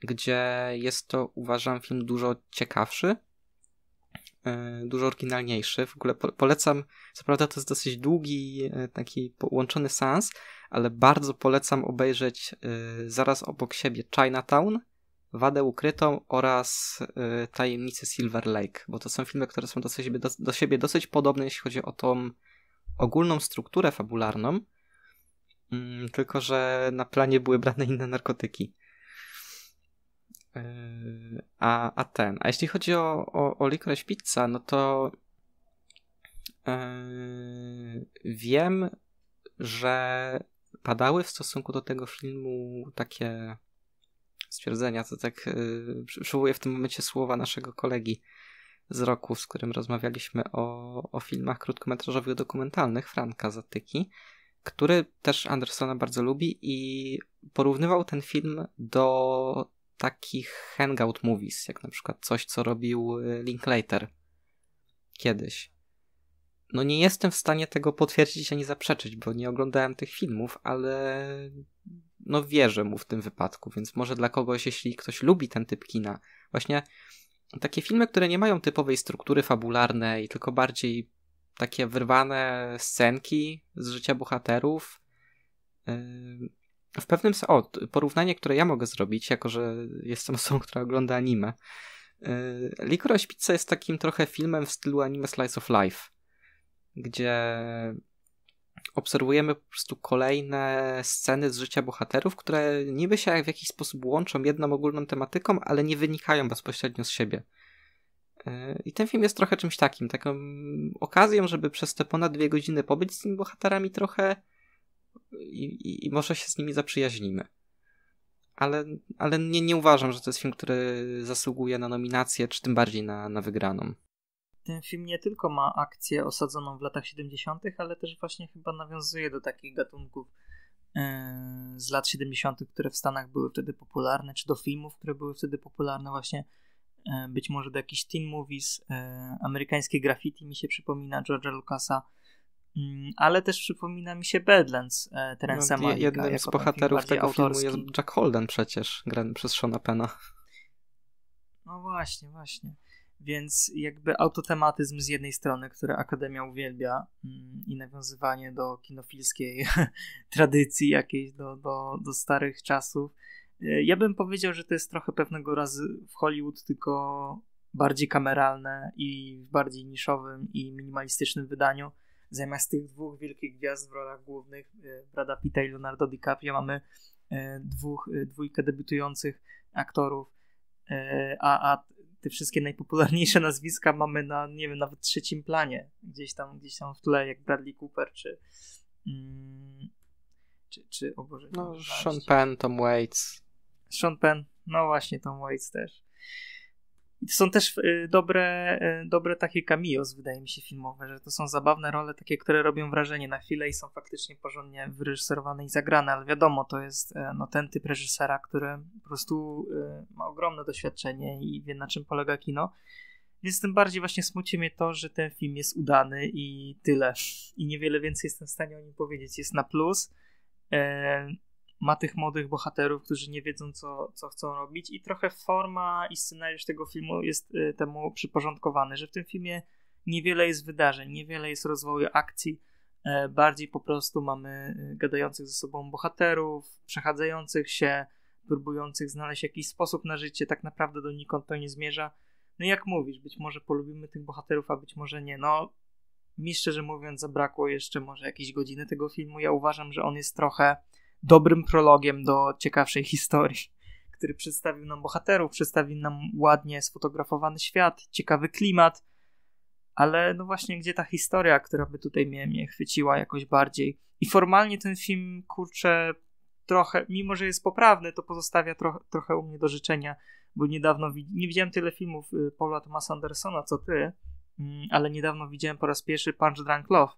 S1: Gdzie jest to, uważam, film dużo ciekawszy, e, dużo oryginalniejszy. W ogóle polecam, co prawda to jest dosyć długi, e, taki połączony sens, ale bardzo polecam obejrzeć e, zaraz obok siebie Chinatown Wadę Ukrytą oraz y, Silver Lake, bo to są filmy, które są do siebie, do, do siebie dosyć podobne, jeśli chodzi o tą ogólną strukturę fabularną, y, tylko że na planie były brane inne narkotyki. Y, a, a ten. A jeśli chodzi o, o, o Licorice Pizza, no to y, wiem, że padały w stosunku do tego filmu takie stwierdzenia, to tak yy, przywołuję w tym momencie słowa naszego kolegi z roku, z którym rozmawialiśmy o, o filmach krótkometrażowych dokumentalnych, Franka Zatyki, który też Andersona bardzo lubi i porównywał ten film do takich hangout movies, jak na przykład coś, co robił y, Linklater kiedyś no nie jestem w stanie tego potwierdzić ani zaprzeczyć, bo nie oglądałem tych filmów, ale no wierzę mu w tym wypadku, więc może dla kogoś, jeśli ktoś lubi ten typ kina, właśnie takie filmy, które nie mają typowej struktury fabularnej, tylko bardziej takie wyrwane scenki z życia bohaterów. Yy, w pewnym o, porównanie, które ja mogę zrobić, jako że jestem osobą, która ogląda anime. Yy, Licorice Pizza jest takim trochę filmem w stylu anime slice of life gdzie obserwujemy po prostu kolejne sceny z życia bohaterów, które niby się w jakiś sposób łączą jedną ogólną tematyką, ale nie wynikają bezpośrednio z siebie. Yy, I ten film jest trochę czymś takim, taką okazją, żeby przez te ponad dwie godziny pobyć z tymi bohaterami trochę i, i, i może się z nimi zaprzyjaźnimy. Ale, ale nie, nie uważam, że to jest film, który zasługuje na nominację, czy tym bardziej na, na wygraną
S2: ten film nie tylko ma akcję osadzoną w latach 70., ale też właśnie chyba nawiązuje do takich gatunków e, z lat 70., które w Stanach były wtedy popularne, czy do filmów, które były wtedy popularne, właśnie e, być może do jakichś teen movies, e, amerykańskie graffiti mi się przypomina George'a Lucasa, mm, ale też przypomina mi się Badlands Terence'a no, Jednym z bohaterów tego autorski. filmu jest Jack
S1: Holden przecież, grany przez Shona Pena.
S2: No właśnie, właśnie. Więc jakby autotematyzm z jednej strony, który Akademia uwielbia mm, i nawiązywanie do kinofilskiej tradycji jakiejś, do, do, do starych czasów. E, ja bym powiedział, że to jest trochę pewnego razu w Hollywood, tylko bardziej kameralne i w bardziej niszowym i minimalistycznym wydaniu. Zamiast tych dwóch wielkich gwiazd w rolach głównych, e, Brada Pitta i Leonardo DiCaprio, mamy e, dwóch, dwójkę debiutujących aktorów, a, a te wszystkie najpopularniejsze nazwiska mamy na, nie wiem, nawet trzecim planie, gdzieś tam, gdzieś tam w tle, jak Bradley Cooper, czy mm, czy, czy o Boże, no,
S1: Sean Penn, Tom Waits. Sean Penn,
S2: no właśnie, Tom Waits też. I to są też y, dobre, y, dobre takie cameos, wydaje mi się, filmowe, że to są zabawne role, takie, które robią wrażenie na chwilę i są faktycznie porządnie wyreżyserowane i zagrane, ale wiadomo, to jest y, no, ten typ reżysera, który po prostu ma ogromne doświadczenie i wie na czym polega kino. Więc tym bardziej właśnie smuci mnie to, że ten film jest udany i tyle. I niewiele więcej jestem w stanie o nim powiedzieć. Jest na plus. E, ma tych młodych bohaterów, którzy nie wiedzą, co, co chcą robić, i trochę forma i scenariusz tego filmu jest y, temu przyporządkowany, że w tym filmie niewiele jest wydarzeń, niewiele jest rozwoju akcji. E, bardziej po prostu mamy y, gadających ze sobą bohaterów, przechadzających się, próbujących znaleźć jakiś sposób na życie. Tak naprawdę donikąd to nie zmierza. No jak mówisz, być może polubimy tych bohaterów, a być może nie. No, mi szczerze mówiąc, zabrakło jeszcze może jakiejś godziny tego filmu. Ja uważam, że on jest trochę dobrym prologiem do ciekawszej historii, który przedstawił nam bohaterów, przedstawił nam ładnie sfotografowany świat, ciekawy klimat, ale no właśnie gdzie ta historia, która by tutaj mnie, mnie chwyciła jakoś bardziej. I formalnie ten film, kurczę, trochę, mimo że jest poprawny, to pozostawia trochę u mnie do życzenia, bo niedawno wi- nie widziałem tyle filmów y, Paula Thomasa Andersona co ty, mm, ale niedawno widziałem po raz pierwszy Punch Drunk Love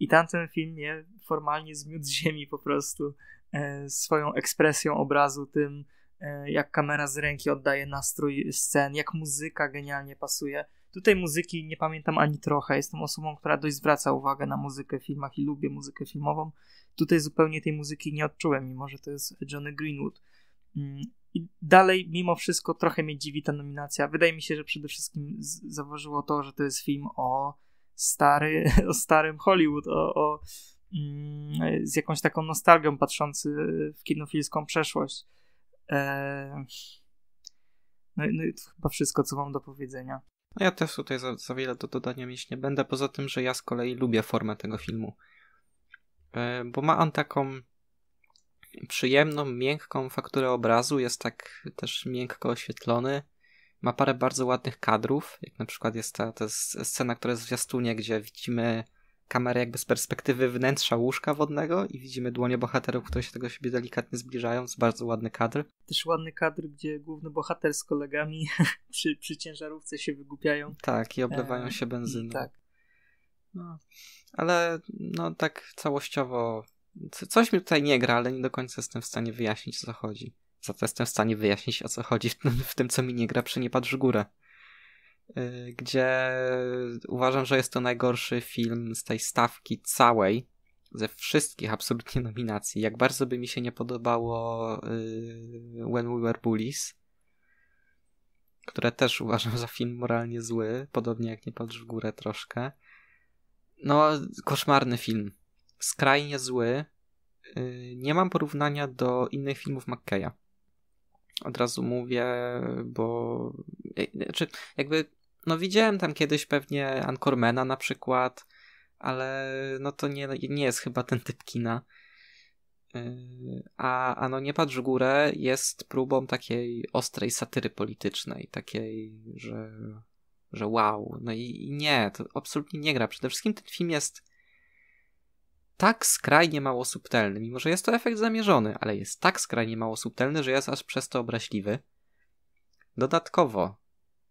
S2: i tamten film mnie formalnie zmiótł z ziemi po prostu e, swoją ekspresją obrazu, tym e, jak kamera z ręki oddaje nastrój scen, jak muzyka genialnie pasuje. Tutaj muzyki nie pamiętam ani trochę. Jestem osobą, która dość zwraca uwagę na muzykę w filmach i lubię muzykę filmową. Tutaj zupełnie tej muzyki nie odczułem, mimo że to jest Johnny Greenwood. Mm, I dalej, mimo wszystko, trochę mnie dziwi ta nominacja. Wydaje mi się, że przede wszystkim zauważyło to, że to jest film o stary, o starym Hollywood, o, o mm, z jakąś taką nostalgią patrzący w kinofilską przeszłość. E, no, no i to chyba wszystko, co mam do powiedzenia.
S1: No ja też tutaj za, za wiele do dodania mieć nie będę, poza tym, że ja z kolei lubię formę tego filmu. E, bo ma on taką przyjemną, miękką fakturę obrazu, jest tak też miękko oświetlony ma parę bardzo ładnych kadrów, jak na przykład jest ta, ta scena, która jest w zwiastunie, gdzie widzimy kamerę jakby z perspektywy wnętrza łóżka wodnego i widzimy dłonie bohaterów, które się tego siebie delikatnie zbliżają. Jest bardzo ładny kadr.
S2: Też ładny kadr, gdzie główny bohater z kolegami przy, przy ciężarówce się wygłupiają. Tak, i oblewają e, się
S1: benzyną. Tak. No. Ale no tak całościowo coś mi tutaj nie gra, ale nie do końca jestem w stanie wyjaśnić, co chodzi za to jestem w stanie wyjaśnić o co chodzi w tym, w tym co mi nie gra przy Nie w górę. Y, gdzie uważam, że jest to najgorszy film z tej stawki całej, ze wszystkich absolutnie nominacji. Jak bardzo by mi się nie podobało y, When We Were Bullies, które też uważam za film moralnie zły, podobnie jak Nie w górę troszkę. No, koszmarny film. Skrajnie zły. Y, nie mam porównania do innych filmów McKeya. Od razu mówię, bo e, znaczy, jakby, no widziałem tam kiedyś pewnie Mena na przykład, ale no to nie, nie jest chyba ten typ kina. E, a, a no nie patrz w górę jest próbą takiej ostrej satyry politycznej, takiej, że, że wow. No i, i nie, to absolutnie nie gra. Przede wszystkim ten film jest tak skrajnie mało subtelny, mimo że jest to efekt zamierzony, ale jest tak skrajnie mało subtelny, że jest aż przez to obraźliwy. Dodatkowo,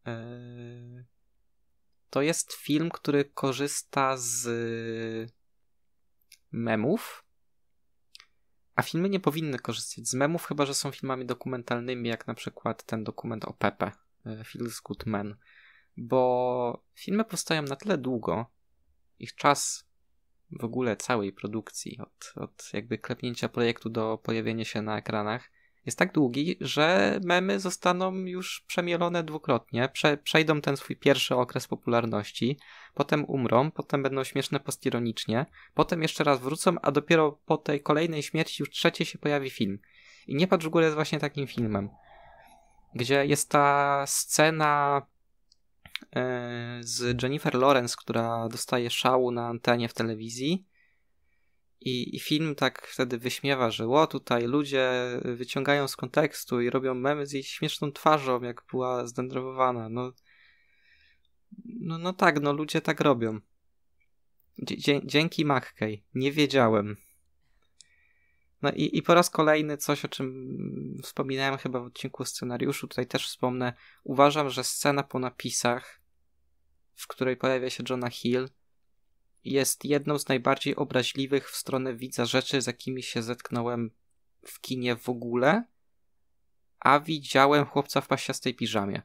S1: yy, to jest film, który korzysta z e, memów, a filmy nie powinny korzystać z memów, chyba że są filmami dokumentalnymi, jak na przykład ten dokument o Pepe, e, Feels Good Man, bo filmy powstają na tyle długo, ich czas w ogóle całej produkcji, od, od jakby klepnięcia projektu do pojawienia się na ekranach, jest tak długi, że memy zostaną już przemielone dwukrotnie, prze, przejdą ten swój pierwszy okres popularności, potem umrą, potem będą śmieszne postironicznie, potem jeszcze raz wrócą, a dopiero po tej kolejnej śmierci już trzecie się pojawi film. I Nie patrz w górę jest właśnie takim filmem, gdzie jest ta scena E, z Jennifer Lawrence, która dostaje szału na antenie w telewizji. I, I, film tak wtedy wyśmiewa, że o, tutaj ludzie wyciągają z kontekstu i robią memy z jej śmieszną twarzą, jak była zdenerwowana. No, no, no tak, no ludzie tak robią. Dzie dzięki McKay. Nie wiedziałem. No i, i po raz kolejny coś, o czym wspominałem chyba w odcinku scenariuszu, tutaj też wspomnę. Uważam, że scena po napisach, w której pojawia się Jonah Hill, jest jedną z najbardziej obraźliwych w stronę widza rzeczy, z jakimi się zetknąłem w kinie w ogóle, a widziałem chłopca w pasiastej piżamie.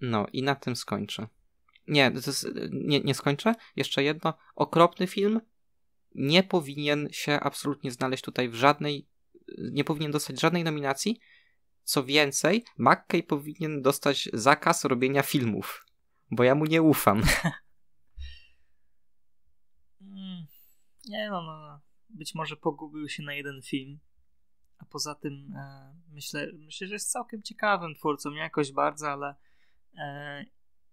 S1: No i na tym skończę. Nie, jest, nie, nie skończę. Jeszcze jedno. Okropny film, nie powinien się absolutnie znaleźć tutaj w żadnej, nie powinien dostać żadnej nominacji. Co więcej, McKay powinien dostać zakaz robienia filmów, bo ja mu nie ufam.
S2: Mm, nie, no, no, no. Być może pogubił się na jeden film. A poza tym e, myślę, myślę, że jest całkiem ciekawym twórcą, jakoś bardzo, ale e,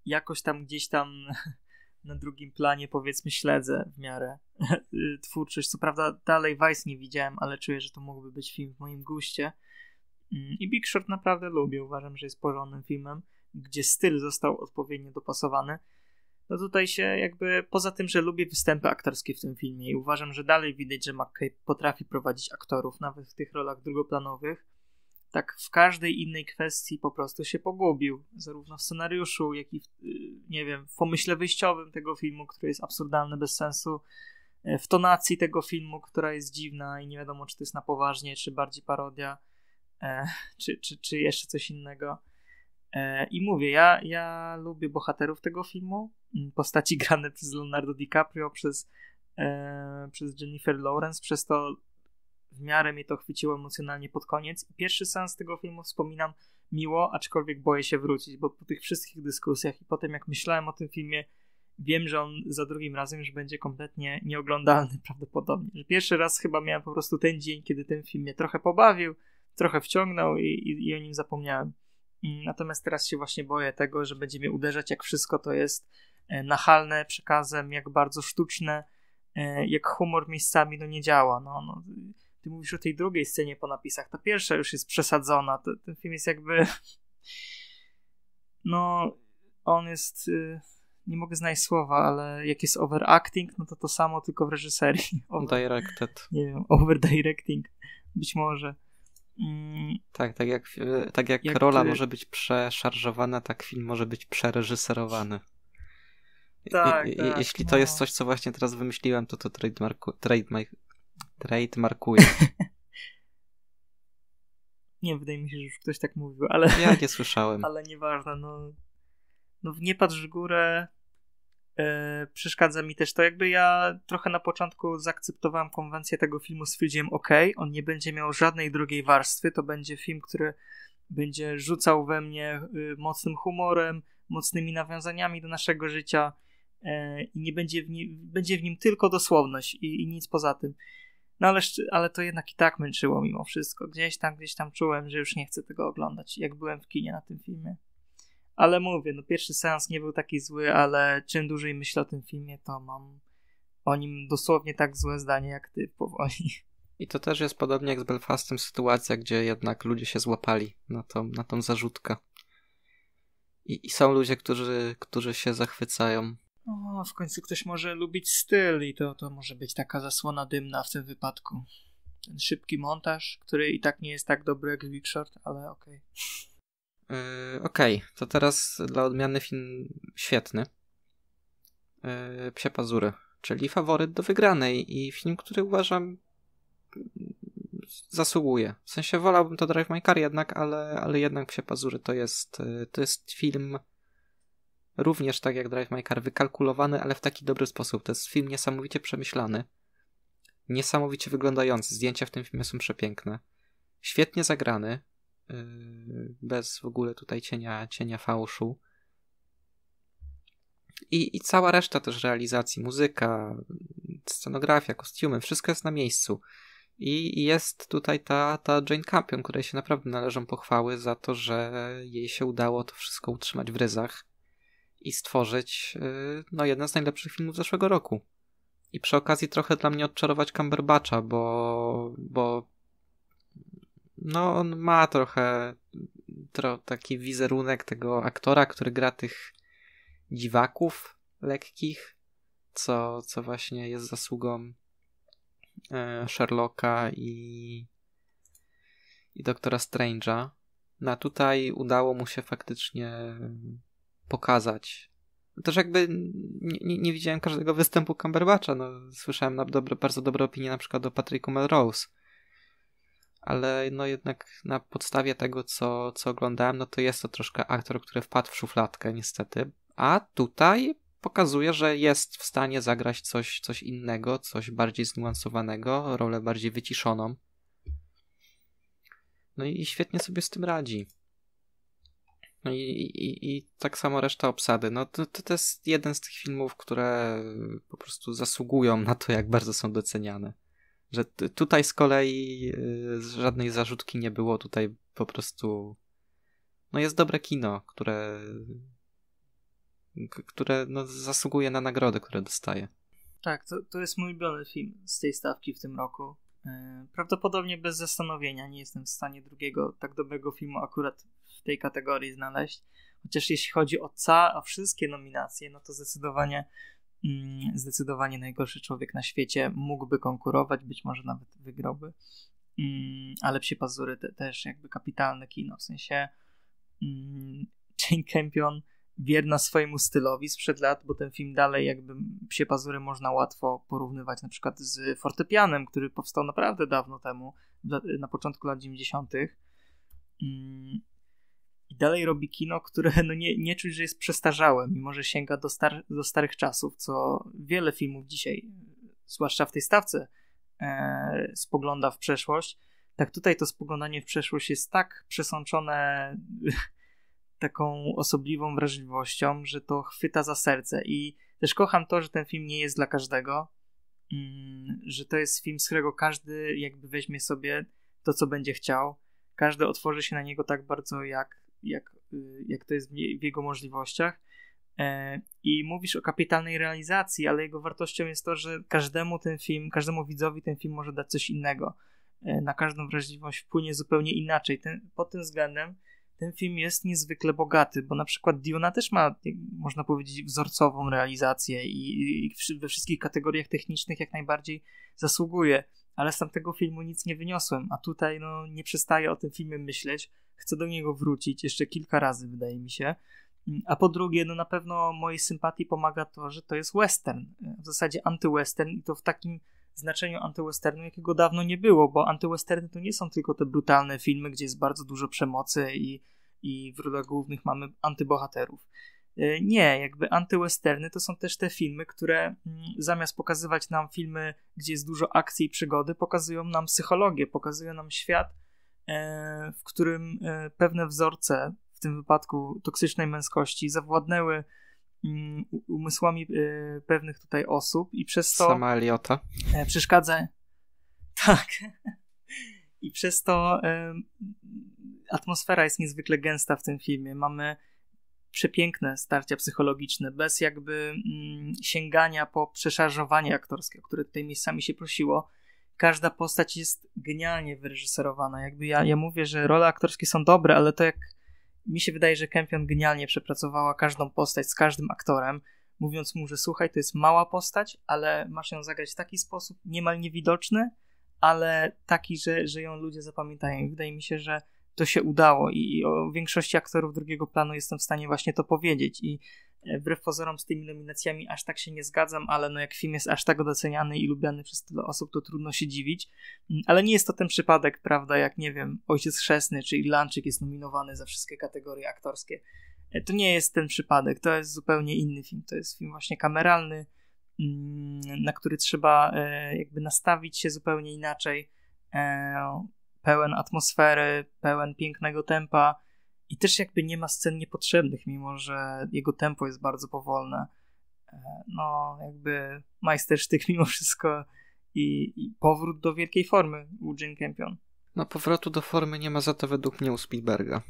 S2: jakoś tam gdzieś tam na drugim planie, powiedzmy, śledzę w miarę y, twórczość. Co prawda dalej Vice nie widziałem, ale czuję, że to mógłby być film w moim guście. Mm, I Big Short naprawdę lubię, uważam, że jest porządnym filmem, gdzie styl został odpowiednio dopasowany. No tutaj się jakby, poza tym, że lubię występy aktorskie w tym filmie i uważam, że dalej widać, że McKay potrafi prowadzić aktorów, nawet w tych rolach drugoplanowych, tak w każdej innej kwestii po prostu się pogubił. Zarówno w scenariuszu, jak i w, y, nie wiem, w pomyśle wyjściowym tego filmu, który jest absurdalny, bez sensu, y, w tonacji tego filmu, która jest dziwna i nie wiadomo, czy to jest na poważnie, czy bardziej parodia, e, czy, czy, czy jeszcze coś innego. E, I mówię, ja, ja lubię bohaterów tego filmu, mm, postaci grane przez Leonardo DiCaprio, przez, e, przez Jennifer Lawrence, przez to w miarę mnie to chwyciło emocjonalnie pod koniec. Pierwszy sens tego filmu wspominam miło, aczkolwiek boję się wrócić, bo po tych wszystkich dyskusjach i potem jak myślałem o tym filmie, wiem, że on za drugim razem już będzie kompletnie nieoglądalny prawdopodobnie. Że pierwszy raz chyba miałem po prostu ten dzień, kiedy ten film mnie trochę pobawił, trochę wciągnął i, i, i o nim zapomniałem. Mm, natomiast teraz się właśnie boję tego, że będzie mnie uderzać, jak wszystko to jest e, nachalne przekazem, jak bardzo sztuczne, e, jak humor miejscami no nie działa. No, no ty mówisz o tej drugiej scenie po napisach. Ta pierwsza już jest przesadzona. Ten, ten film jest jakby. No, on jest. Y, nie mogę znaleźć słowa, ale jak jest overacting, no to to samo, tylko w reżyserii. Over, Directed. Nie wiem, overdirecting. Być może. Mm,
S1: tak, tak jak, tak jak, jak rola ty... może być przeszarżowana, tak film może być przereżyserowany.
S2: Tak, I, tak, jeśli to no.
S1: jest coś, co właśnie teraz wymyśliłem, to to trademark, trademark, Trademarkuję.
S2: nie, wydaje mi się, że już ktoś tak mówił, ale... Ja nie słyszałem. ale nieważne, no... No w Nie patrz w górę yy, przeszkadza mi też to, jakby ja trochę na początku zaakceptowałem konwencję tego filmu, stwierdziłem, ok, on nie będzie miał żadnej drugiej warstwy, to będzie film, który będzie rzucał we mnie yy, mocnym humorem, mocnymi nawiązaniami do naszego życia, e, i nie będzie w, nim, będzie w nim tylko dosłowność i, i, nic poza tym. No ale, ale to jednak i tak męczyło mimo wszystko. Gdzieś tam, gdzieś tam czułem, że już nie chcę tego oglądać, jak byłem w kinie na tym filmie. Ale mówię, no pierwszy seans nie był taki zły, ale czym dłużej myślę o tym filmie, to mam o nim dosłownie tak złe zdanie jak ty powoli. I to
S1: też jest podobnie jak z Belfastem sytuacja, gdzie jednak ludzie się złapali na tą, na tą zarzutkę. I, I, są ludzie, którzy, którzy się zachwycają
S2: o, w końcu ktoś może lubić styl i to, to może być taka zasłona dymna w tym wypadku. Ten szybki montaż, który i tak nie jest tak dobry jak Big Short, ale okej.
S1: Okay. E, yy, okej, okay. to teraz dla odmiany film świetny. Yy, Psie pazury, czyli faworyt do wygranej i film, który uważam mm, zasługuje. W sensie wolałbym to Drive My Car jednak, ale, ale jednak Psie pazury to jest, e, to jest film również tak jak Drive My Car, wykalkulowany, ale w taki dobry sposób. To jest film niesamowicie przemyślany, niesamowicie wyglądający. Zdjęcia w tym filmie są przepiękne. Świetnie zagrany, yy, bez w ogóle tutaj cienia, cienia fałszu. I, I cała reszta też realizacji, muzyka, scenografia, kostiumy, wszystko jest na miejscu. I jest tutaj ta, ta Jane Campion, której się naprawdę należą pochwały za to, że jej się udało to wszystko utrzymać w ryzach i stworzyć y, no, jeden z najlepszych filmów zeszłego roku. I przy okazji trochę dla mnie odczarować Cumberbatcha, bo, bo no, on ma trochę tro, taki wizerunek tego aktora, który gra tych dziwaków lekkich, co, co właśnie jest zasługą e, Sherlocka i, i doktora Strange'a. No tutaj udało mu się faktycznie pokazać. Też jakby nie, nie widziałem każdego występu Cumberbatcha, no słyszałem na dobre, bardzo dobre opinie na przykład o Patricku Melrose. Ale no jednak na podstawie tego, co, co oglądałem, no to jest to troszkę aktor, który wpadł w szufladkę niestety. A tutaj pokazuje, że jest w stanie zagrać coś, coś innego, coś bardziej zniuansowanego, rolę bardziej wyciszoną. No i świetnie sobie z tym radzi. No i, i, i, tak samo reszta obsady. No to, to, to jest jeden z tych filmów, które po prostu zasługują na to, jak bardzo są doceniane. Że t- tutaj z kolei y, żadnej zarzutki nie było, tutaj po prostu no jest dobre kino, które k- które no, zasługuje na nagrodę, które dostaje.
S2: Tak, to, to jest mój ulubiony film z tej stawki w tym roku. Y, prawdopodobnie bez zastanowienia nie jestem w stanie drugiego tak dobrego filmu akurat w tej kategorii znaleźć. Chociaż jeśli chodzi o, ca- o wszystkie nominacje, no to zdecydowanie, mm, zdecydowanie najgorszy człowiek na świecie mógłby konkurować, być może nawet wygrałby. Mm, ale Psie Pazury te, też jakby kapitalne kino, w sensie mm, Jane Campion wierna swojemu stylowi sprzed lat, bo ten film dalej jakby Psie Pazury można łatwo porównywać na przykład z Fortepianem, który powstał naprawdę dawno temu, na początku lat 90 i dalej robi kino, które no nie, nie czuć, że jest przestarzałe, mimo że sięga do, star do starych czasów, co wiele filmów dzisiaj, zwłaszcza w tej stawce, e, spogląda w przeszłość. Tak tutaj to spoglądanie w przeszłość jest tak przesączone taką osobliwą wrażliwością, że to chwyta za serce i też kocham to, że ten film nie jest dla każdego, mm, że to jest film, z którego każdy jakby weźmie sobie to, co będzie chciał. Każdy otworzy się na niego tak bardzo, jak jak, y, jak to jest w jego możliwościach. E, I mówisz o kapitalnej realizacji, ale jego wartością jest to, że każdemu ten film, każdemu widzowi ten film może dać coś innego. E, na każdą wrażliwość wpłynie zupełnie inaczej. Ten, pod tym względem ten film jest niezwykle bogaty, bo na przykład Diona też ma, można powiedzieć, wzorcową realizację i, i we wszystkich kategoriach technicznych jak najbardziej zasługuje ale z tamtego filmu nic nie wyniosłem, a tutaj no, nie przestaję o tym filmie myśleć chcę do niego wrócić jeszcze kilka razy, wydaje mi się. Mm, a po drugie, no na pewno mojej sympatii pomaga to, że to jest western, e, w zasadzie antywestern i to w takim znaczeniu antywesternu, jakiego dawno nie było, bo antywesterny to nie są tylko te brutalne filmy, gdzie jest bardzo dużo przemocy i, i w rolach głównych mamy antybohaterów. E, nie, jakby antywesterny to są też te filmy, które mm, zamiast pokazywać nam filmy, gdzie jest dużo akcji i przygody, pokazują nam psychologię, pokazują nam świat, E, w którym e, pewne wzorce, w tym wypadku toksycznej męskości, zawładnęły mm, umysłami e, pewnych tutaj osób i przez to. Sama Eliota. Przeszkadza. Tak. I przez to atmosfera jest niezwykle gęsta w tym filmie. Mamy przepiękne starcia psychologiczne, bez jakby mm, sięgania po przeszarżowanie aktorskie, o które tutaj miejscami się prosiło każda postać jest genialnie wyreżyserowana. Jakby ja, ja mówię, że role aktorskie są dobre, ale to jak mi się wydaje, że Kempion genialnie przepracowała każdą postać z każdym aktorem, mówiąc mu, że słuchaj, to jest mała postać, ale masz ją zagrać w taki sposób niemal niewidoczny, ale taki, że, że ją ludzie zapamiętają. I wydaje mi się, że to się udało i o większości aktorów drugiego planu jestem w stanie właśnie to powiedzieć. I wbrew pozorom z tymi nominacjami aż tak się nie zgadzam, ale no jak film jest aż tak doceniany i lubiany przez tyle osób, to trudno się dziwić. Mm, ale nie jest to ten przypadek, prawda, jak nie wiem, Ojciec Chrzestny czy Irlandczyk jest nominowany za wszystkie kategorie aktorskie. E, to nie jest ten przypadek, to jest zupełnie inny film. To jest film właśnie kameralny, mm, na który trzeba e, jakby nastawić się zupełnie inaczej. E, pełen atmosfery, pełen pięknego tempa, i też jakby nie ma scen niepotrzebnych, mimo że jego tempo jest bardzo powolne. E, no, jakby majstersztyk mimo wszystko i, i powrót do wielkiej formy u Jane Campion. No, powrotu do formy nie ma za to według mnie u Spielberga.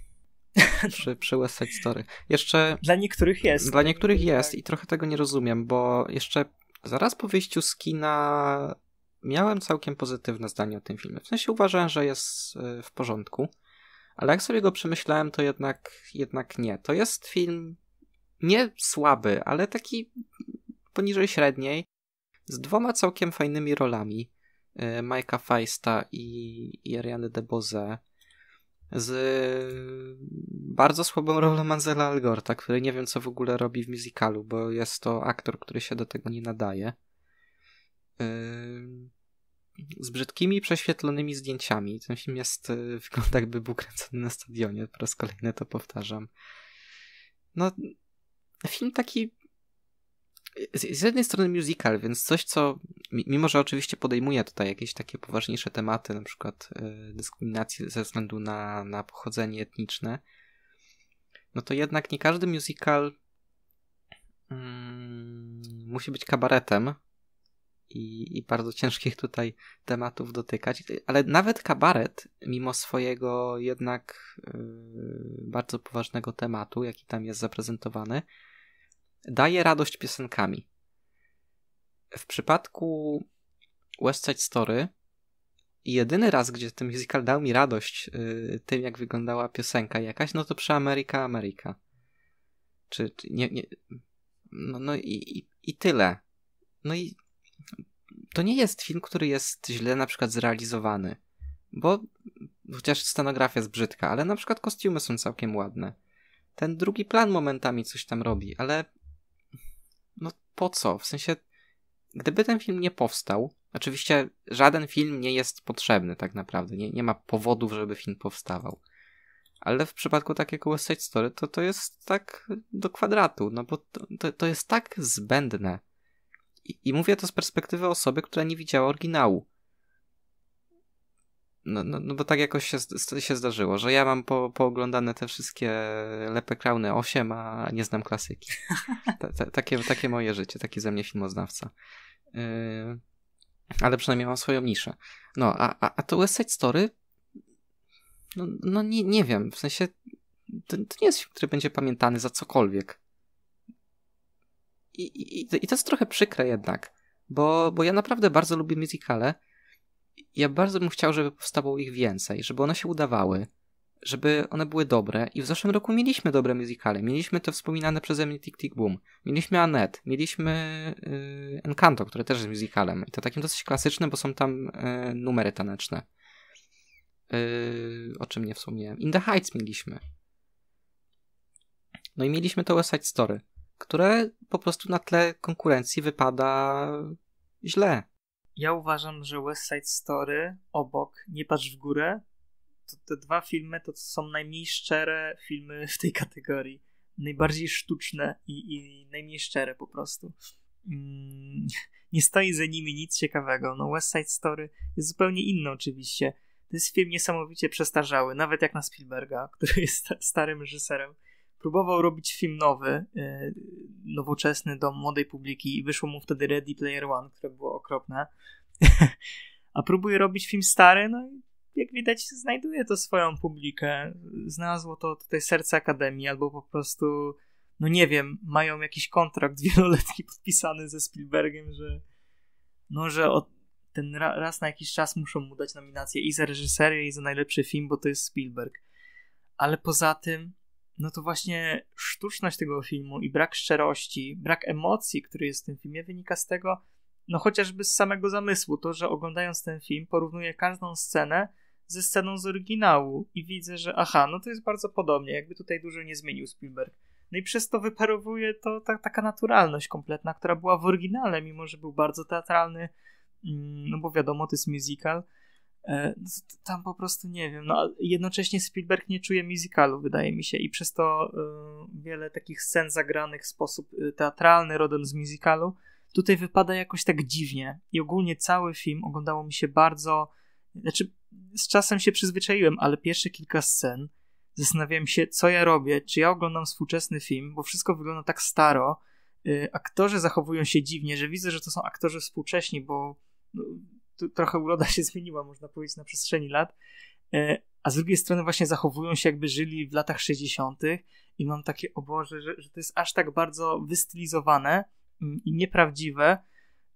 S2: przy, przy
S1: West Side Story. Jeszcze... Dla niektórych jest. Dla niektórych tak. jest i trochę tego nie rozumiem, bo jeszcze zaraz po wyjściu z kina miałem całkiem pozytywne zdanie o tym filmie. W sensie uważałem, że jest y, w porządku ale jak sobie go przemyślałem, to jednak, jednak nie. To jest film nie słaby, ale taki poniżej średniej, z dwoma całkiem fajnymi rolami e, Majka Feista i, i Ariany DeBose z bardzo słabą rolą Manzela Algorta, który nie wiem co w ogóle robi w musicalu, bo jest to aktor, który się do tego nie nadaje. Yy, z brzydkimi, prześwietlonymi zdjęciami. Ten film jest, e, wygląda jakby był kręcony na stadionie, po raz kolejny to powtarzam. No, film taki z, z jednej strony musical, więc coś, co mimo, że oczywiście podejmuje tutaj jakieś takie poważniejsze tematy, na przykład y, e, dyskryminację ze względu na, na pochodzenie etniczne, no to jednak nie każdy musical y, musi być kabaretem, i, i bardzo ciężkich tutaj tematów dotykać. Ale nawet kabaret, mimo swojego jednak yy, bardzo poważnego tematu, jaki tam jest zaprezentowany, daje radość piosenkami. W przypadku West Side Story jedyny raz, gdzie ten musical dał mi radość yy, tym, jak wyglądała piosenka jakaś, no to przy Ameryka Ameryka. Czy, czy nie, nie, no, no i, i, i tyle. No i to nie jest film, który jest źle na przykład zrealizowany, bo chociaż scenografia jest brzydka, ale na przykład kostiumy są całkiem ładne. Ten drugi plan momentami coś tam robi, ale no po co? W sensie, gdyby ten film nie powstał, oczywiście żaden film nie jest potrzebny tak naprawdę, nie, nie ma powodów, żeby film powstawał. Ale w przypadku takiego West Side Story to to jest tak do kwadratu, no bo to, to, to jest tak zbędne i, mówię to z perspektywy osoby, która nie widziała oryginału. No, no, no bo tak jakoś się, się zdarzyło, że ja mam po, pooglądane te wszystkie lepe lepekrauny 8, a nie znam klasyki. Ta, ta, takie, takie moje życie, taki ze mnie filmoznawca. Yy, ale przynajmniej mam swoją niszę. No, a, a, a to West Side Story? No, no nie, nie wiem, w sensie to, to nie jest film, który będzie pamiętany za cokolwiek. I, i, I to jest trochę przykre jednak, bo, bo ja naprawdę bardzo lubię musicale. Ja bardzo bym chciał, żeby powstawało ich więcej, żeby one się udawały, żeby one były dobre. I w zeszłym roku mieliśmy dobre musicale. Mieliśmy te wspominane przeze mnie Tick Tick Boom, mieliśmy Annette, mieliśmy yy, Encanto, które też jest musicalem. I to takim dosyć klasycznym, bo są tam yy, numery taneczne. Yy, o czym nie wspomniałem. In the Heights mieliśmy. No i mieliśmy to West Side Story które po prostu na tle konkurencji wypada źle.
S2: Ja uważam, że West Side Story obok Nie patrz w górę to te dwa filmy to są najmniej szczere filmy w tej kategorii. Najbardziej sztuczne i, i najmniej szczere po prostu. Mm, nie stoi za nimi nic ciekawego. No West Side Story jest zupełnie inny oczywiście. To jest film niesamowicie przestarzały, nawet jak na Spielberga, który jest starym reżyserem próbował robić film nowy, e, nowoczesny do młodej publiki i wyszło mu wtedy Ready Player One, które było okropne. A próbuje robić film stary, no i jak widać znajduje to swoją publikę. Znalazło to tutaj serce Akademii albo po prostu no nie wiem, mają jakiś kontrakt wieloletni podpisany ze Spielbergiem, że no, że od, ten ra, raz na jakiś czas muszą mu dać nominację i za reżyserię, i za najlepszy film, bo to jest Spielberg. Ale poza tym, no to właśnie sztuczność tego filmu i brak szczerości, brak emocji, który jest w tym filmie, wynika z tego, no chociażby z samego zamysłu, to, że oglądając ten film porównuję każdą scenę ze sceną z oryginału i widzę, że aha, no to jest bardzo podobnie, jakby tutaj dużo nie zmienił Spielberg. No i przez to wyparowuje to ta, taka naturalność kompletna, która była w oryginale, mimo że był bardzo teatralny, mm, no bo wiadomo, to jest musical, E, tam po prostu nie wiem. No, jednocześnie Spielberg nie czuje musicalu, wydaje mi się, i przez to e, wiele takich scen zagranych w sposób e, teatralny, rodem z musicalu, tutaj wypada jakoś tak dziwnie. I ogólnie cały film oglądało mi się bardzo. Znaczy, z czasem się przyzwyczaiłem, ale pierwsze kilka scen zastanawiałem się, co ja robię, czy ja oglądam współczesny film, bo wszystko wygląda tak staro. aktorzy zachowują się dziwnie, że widzę, że to są aktorzy współcześni, bo no, trochę uroda się zmieniła, można powiedzieć, na przestrzeni lat, e, a z drugiej strony właśnie zachowują się jakby żyli w latach 60. i mam takie oborze, że, że to jest aż tak bardzo wystylizowane mm, i nieprawdziwe,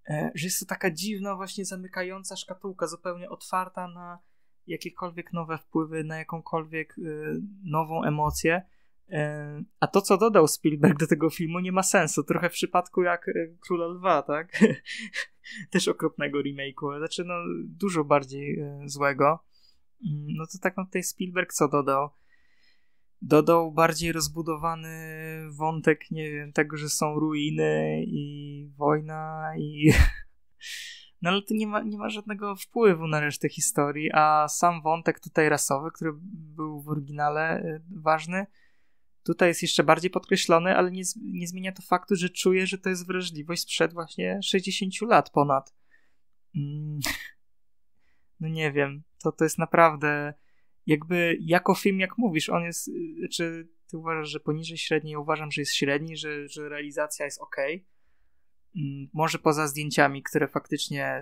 S2: e, że jest to taka dziwna właśnie zamykająca szkatułka, zupełnie otwarta na jakiekolwiek nowe wpływy, na jakąkolwiek e, nową emocję. A to, co dodał Spielberg do tego filmu, nie ma sensu. Trochę w przypadku jak Króla Lwa, tak? też okropnego remake'u, znaczy no dużo bardziej e, złego, mm, no to tak no tutaj Spielberg co dodał? Dodał bardziej rozbudowany wątek, nie wiem, tego, że są ruiny i wojna i... No ale to nie ma, nie ma żadnego wpływu na resztę historii, a sam wątek tutaj rasowy, który był w oryginale e, ważny, Tutaj jest jeszcze bardziej podkreślony, ale nie, nie zmienia to faktu, że czuję, że to jest wrażliwość sprzed właśnie 60 lat ponad. Mm. No nie wiem, to, to jest naprawdę jakby jako film, jak mówisz, on jest, y, czy ty uważasz, że poniżej średniej? Ja uważam, że jest średni, że, że realizacja jest ok. Mm, może poza zdjęciami, które faktycznie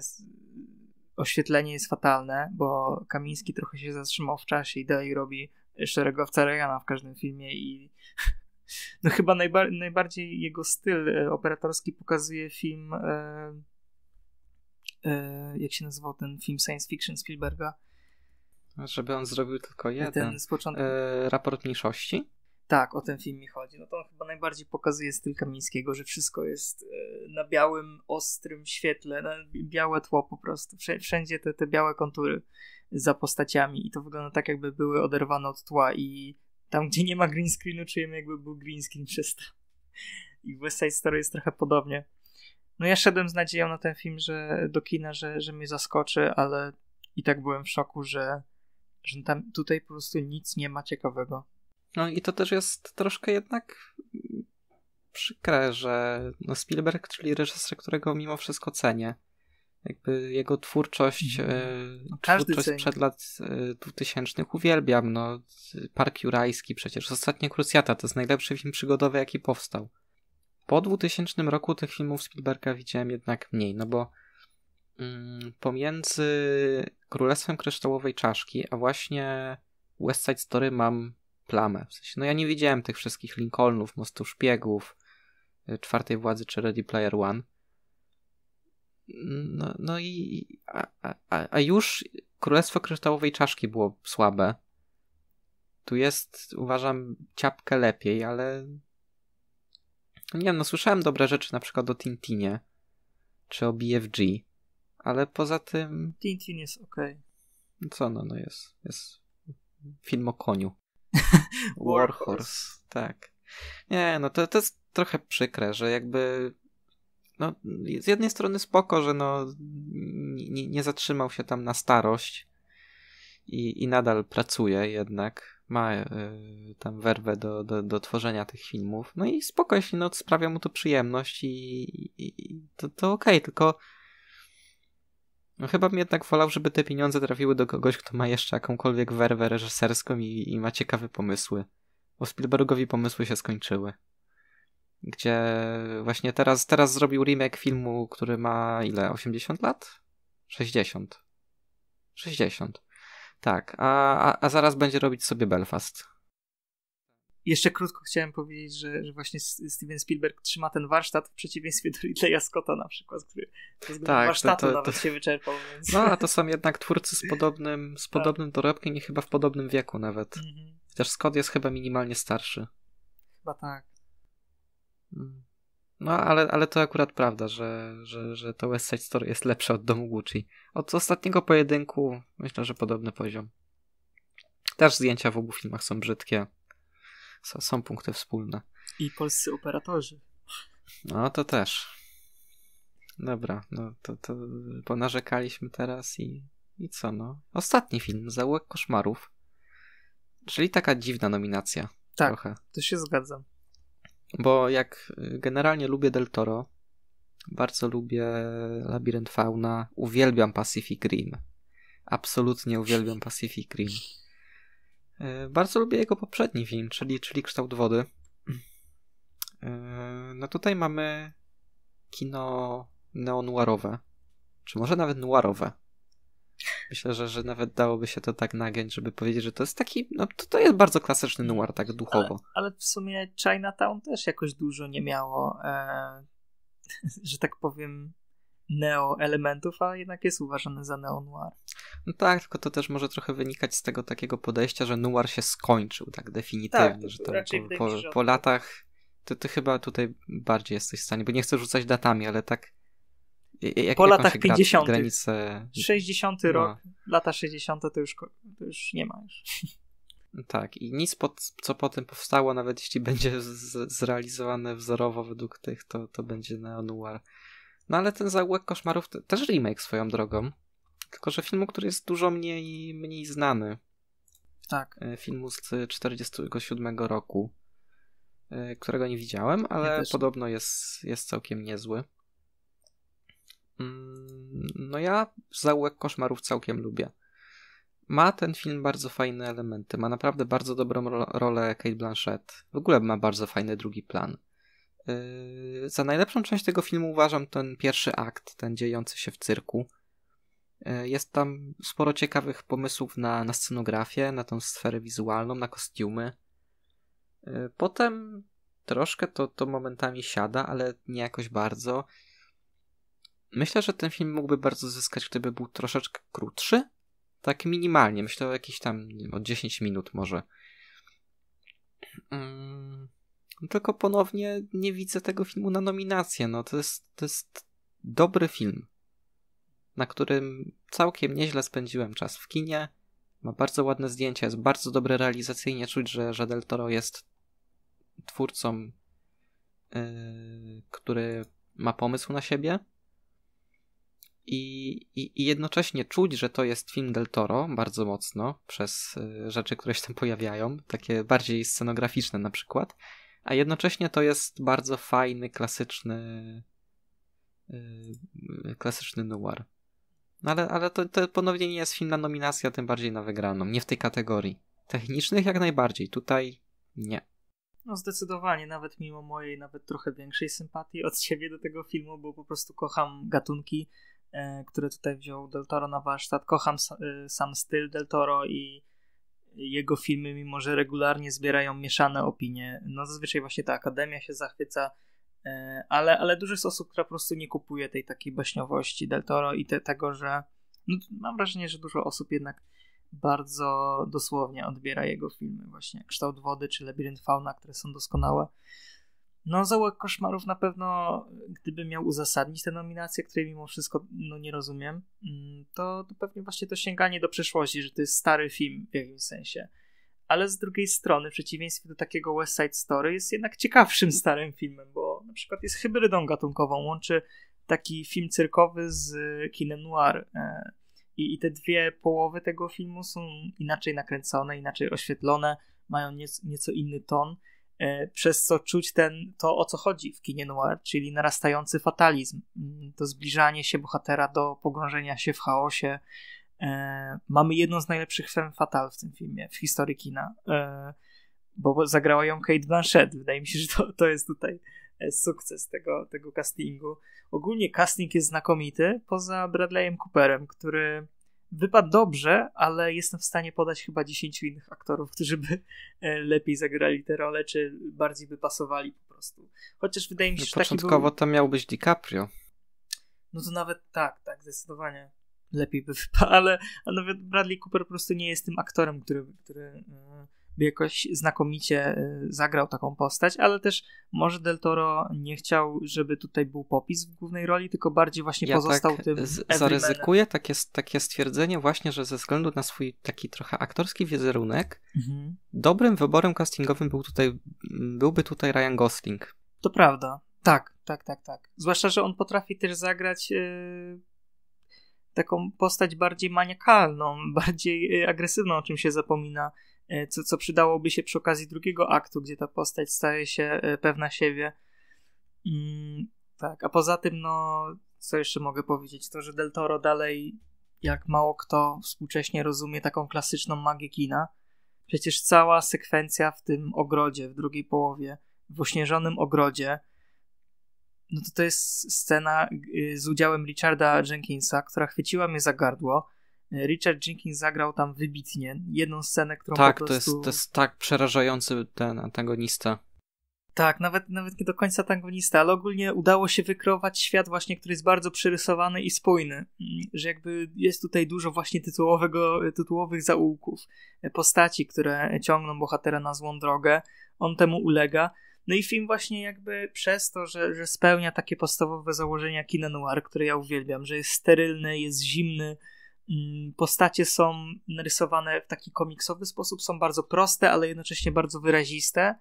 S2: oświetlenie jest fatalne, bo Kamiński trochę się zatrzymał w czasie i dalej robi szeregowca Rejana w każdym filmie i no chyba najba najbardziej jego styl e, operatorski pokazuje film e, e, jak się nazywał ten film science fiction Spielberga żeby on zrobił tylko jeden ten z początku... E, raport mniejszości tak, o ten film mi chodzi. No to on chyba najbardziej pokazuje styl Kamińskiego, że wszystko jest e, na białym, ostrym świetle, na białe tło po prostu. Wszędzie te, te białe kontury za postaciami i to wygląda tak, jakby były oderwane od tła i tam, gdzie nie ma green screenu, czujemy jakby był green screen przez I w West Side Story jest trochę podobnie. No ja szedłem z nadzieją na ten film, że do kina, że, że mnie zaskoczy, ale i tak byłem w szoku, że, że tam tutaj po prostu nic nie ma ciekawego.
S1: No i to też jest troszkę jednak przykre, że no Spielberg, czyli reżyser, którego mimo wszystko cenię, jakby jego twórczość, mhm. e, no, no twórczość sprzed przed lat 2000 e, uwielbiam. No, Park Jurajski przecież, Ostatnia Krucjata to jest najlepszy film przygodowy, jaki powstał. Po 2000 roku tych filmów Spielberga widziałem jednak mniej, no bo mm, pomiędzy Królestwem Kryształowej Czaszki, a właśnie West Side Story mam plamę. W sensie, no ja nie widziałem tych wszystkich Lincolnów, Mostu Szpiegów, e, Czwartej Władzy czy Ready Player One. No, no i. A, a, a już Królestwo Kryształowej Czaszki było słabe. Tu jest, uważam, ciapkę lepiej, ale. Nie wiem, no słyszałem dobre rzeczy na przykład o Tintinie czy o BFG, ale poza tym.
S2: Tintin jest ok.
S1: No co no, no jest. Jest film o koniu. Warhorse. tak. Nie, no to, to jest trochę przykre, że jakby no, z jednej strony spoko, że no, nie, nie zatrzymał się tam na starość i, i nadal pracuje jednak, ma y, tam werwę do, do, do, tworzenia tych filmów, no i spoko, jeśli no, sprawia mu to przyjemność i, i, i to, to okej, okay, tylko no chyba bym jednak wolał, żeby te pieniądze trafiły do kogoś, kto ma jeszcze jakąkolwiek werwę reżyserską i, i ma ciekawe pomysły. Bo Spielbergowi pomysły się skończyły gdzie właśnie teraz, teraz zrobił remake filmu, który ma ile? 80 lat? 60. 60. Tak, a, a, a zaraz będzie robić sobie Belfast.
S2: Jeszcze krótko chciałem powiedzieć, że, że, właśnie Steven Spielberg trzyma ten warsztat w przeciwieństwie do Ridleya Scotta na przykład, który z tak, warsztatu to, to, nawet się wyczerpał. Więc... No, a to są jednak twórcy z podobnym, z tak.
S1: podobnym dorobkiem i chyba w podobnym wieku nawet. Mhm. Chociaż Scott jest chyba minimalnie starszy. Chyba tak. Mm. No, ale, ale to akurat prawda, że, że, że to West Side Story jest lepsze od domu Gucci. Od ostatniego pojedynku myślę, że podobny poziom. Też zdjęcia w obu filmach są brzydkie. S są punkty wspólne.
S2: I polscy operatorzy.
S1: No, to też. Dobra, no to, to ponarzekaliśmy teraz i, i co no? Ostatni film, załóg Koszmarów. Czyli taka dziwna nominacja. Tak, trochę.
S2: to się zgadzam.
S1: Bo jak y, generalnie lubię Del Toro, bardzo lubię Labirynt Fauna, uwielbiam Pacific Rim. Absolutnie uwielbiam Pacific Rim. Y, bardzo lubię jego poprzedni film, czyli, czyli Kształt Wody. Y, no tutaj mamy kino neonuarowe, czy może nawet nuarowe. Myślę, że, że nawet dałoby się to tak nagiąć, żeby powiedzieć, że to jest taki, no to, to jest bardzo klasyczny noir, tak duchowo.
S2: Ale, ale w sumie Chinatown też jakoś dużo nie miało, e, że tak powiem, neo-elementów, a jednak jest uważany za neo-noir.
S1: No tak, tylko to też może trochę wynikać z tego takiego podejścia, że noir się skończył tak definitywnie, tak, że to po, po, po latach to ty chyba tutaj bardziej jesteś w stanie, bo nie chcę rzucać datami, ale tak jak, po latach 50. Granice... 60 no. rok,
S2: lata 60 to już, to już nie ma
S1: już. Tak, i nic, pod, co potem powstało, nawet jeśli będzie z, zrealizowane wzorowo według tych, to, to będzie neonuar. No ale ten zaułek koszmarów to, też remake swoją drogą. Tylko, że filmu, który jest dużo mniej, mniej znany. Tak. E, filmu z 1947 roku, e, którego nie widziałem, ale ja podobno jest, jest całkiem niezły. Mm, no ja zaułek koszmarów całkiem lubię. Ma ten film bardzo fajne elementy, ma naprawdę bardzo dobrą ro rolę Kate Blanchett. W ogóle ma bardzo fajny drugi plan. Yy, za najlepszą część tego filmu uważam ten pierwszy akt, ten dziejący się w cyrku. Yy, jest tam sporo ciekawych pomysłów na, na scenografię, na tą sferę wizualną, na kostiumy. Yy, potem troszkę to, to momentami siada, ale nie jakoś bardzo. Myślę, że ten film mógłby bardzo zyskać, gdyby był troszeczkę krótszy. Tak minimalnie, myślę o jakieś tam wiem, o 10 minut może. Mm, tylko ponownie nie widzę tego filmu na nominację. No, to, jest, to jest dobry film, na którym całkiem nieźle spędziłem czas w kinie. Ma bardzo ładne zdjęcia, jest bardzo dobre realizacyjnie. Czuć, że, że Del Toro jest twórcą, yy, który ma pomysł na siebie i, i, i, jednocześnie czuć, że to jest film Del Toro bardzo mocno przez y, rzeczy, które się tam pojawiają, takie bardziej scenograficzne na przykład, a jednocześnie to jest bardzo fajny, klasyczny yy, klasyczny noir. No ale, ale to, to ponownie nie jest film na nominację, a tym bardziej na wygraną. Nie w tej kategorii. Technicznych jak najbardziej, tutaj nie.
S2: No zdecydowanie, nawet mimo mojej nawet trochę większej sympatii od ciebie do tego filmu, bo po prostu kocham gatunki E, które tutaj wziął Del Toro na warsztat. Kocham e, sam styl Del Toro i jego filmy, mimo że regularnie zbierają mieszane opinie. No zazwyczaj właśnie ta akademia się zachwyca, e, ale, ale dużo jest osób, która po prostu nie kupuje tej takiej baśniowości Del Toro i te, tego, że no, mam wrażenie, że dużo osób jednak bardzo dosłownie odbiera jego filmy, właśnie Kształt Wody czy Labirynt Fauna, które są doskonałe. No, Zaułek Koszmarów na pewno, gdyby miał uzasadnić te nominacje, które mimo wszystko no, nie rozumiem, mm, to, to pewnie właśnie to sięganie do przeszłości, że to jest stary film w jakimś sensie. Ale z drugiej strony, w przeciwieństwie do takiego West Side Story, jest jednak ciekawszym starym filmem, bo na przykład jest hybrydą gatunkową, łączy taki film cyrkowy z kinem noir. E, I, I te dwie połowy tego filmu są inaczej nakręcone, inaczej oświetlone, mają nieco, nieco inny ton. E, przez co czuć ten, to o co chodzi w kinie noir, czyli narastający fatalizm, mm, to zbliżanie się bohatera do pogrążenia się w chaosie. E, mamy jedną z najlepszych fem fatal w tym filmie, w historii kina, e, bo zagrała ją Kate Blanchett. Wydaje mi się, że to, to jest tutaj sukces tego, tego castingu. Ogólnie casting jest znakomity, poza Bradleyem Cooperem, który wypadł dobrze, ale jestem w stanie podać chyba 10 innych aktorów, którzy by e, lepiej zagrali te role, czy bardziej by pasowali po prostu. Chociaż wydaje mi się, że Początkowo był...
S1: to miał być DiCaprio.
S2: No to nawet tak, tak, zdecydowanie lepiej by wypadł, ale a nawet Bradley Cooper po prostu nie jest tym aktorem, który, który e, by jakoś znakomicie e, zagrał taką postać, ale też może Del Toro nie chciał, żeby tutaj był popis w głównej roli, tylko bardziej właśnie ja pozostał tak tym. Zaryzykuję
S1: takie, takie stwierdzenie właśnie, że ze względu na swój taki trochę aktorski wizerunek, mhm. dobrym wyborem castingowym był tutaj, byłby tutaj Ryan Gosling.
S2: To prawda. Tak, tak, tak, tak. Zwłaszcza, że on potrafi też zagrać. Yy taką postać bardziej maniakalną, bardziej e, agresywną, o czym się zapomina E, co, co przydałoby się przy okazji drugiego aktu, gdzie ta postać staje się e, pewna siebie. Mm, tak, a poza tym, no, co jeszcze mogę powiedzieć, to, że Del Toro dalej, jak mało kto współcześnie rozumie taką klasyczną magię kina. Przecież cała sekwencja w tym ogrodzie, w drugiej połowie, w ośnieżonym ogrodzie, no to to jest scena y, z udziałem Richarda Jenkinsa, która chwyciła mnie za gardło Richard Jenkins zagrał tam wybitnie. Jedną scenę, którą tak, po prostu... Tak, to, to
S1: jest tak przerażający ten antagonista.
S2: Tak, nawet, nawet nie do końca antagonista, ale ogólnie udało się wykreować świat właśnie, który jest bardzo przerysowany i spójny. Mm, że jakby jest tutaj dużo właśnie tytułowego, tytułowych zaułków, e, postaci, które ciągną bohatera na złą drogę. On temu ulega. No i film właśnie jakby przez to, że, że spełnia takie podstawowe założenia kina noir, które ja uwielbiam, że jest sterylny, jest zimny, Postacie są narysowane w taki komiksowy sposób, są bardzo proste, ale jednocześnie bardzo wyraziste.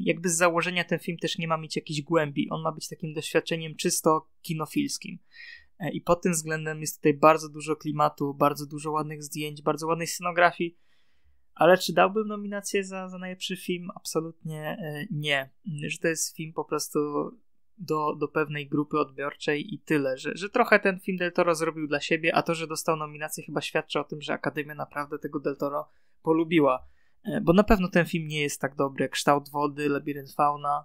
S2: Jakby z założenia ten film też nie ma mieć jakiejś głębi. On ma być takim doświadczeniem czysto kinofilskim. E, I pod tym względem jest tutaj bardzo dużo klimatu, bardzo dużo ładnych zdjęć, bardzo ładnej scenografii. Ale czy dałbym nominację za, za najlepszy film? Absolutnie e, nie. Że to jest film po prostu do, do pewnej grupy odbiorczej i tyle, że, że trochę ten film Del Toro zrobił dla siebie, a to, że dostał nominację chyba świadczy o tym, że Akademia naprawdę tego Del Toro polubiła. E, bo na pewno ten film nie jest tak dobry jak Kształt Wody, Labirynt Fauna.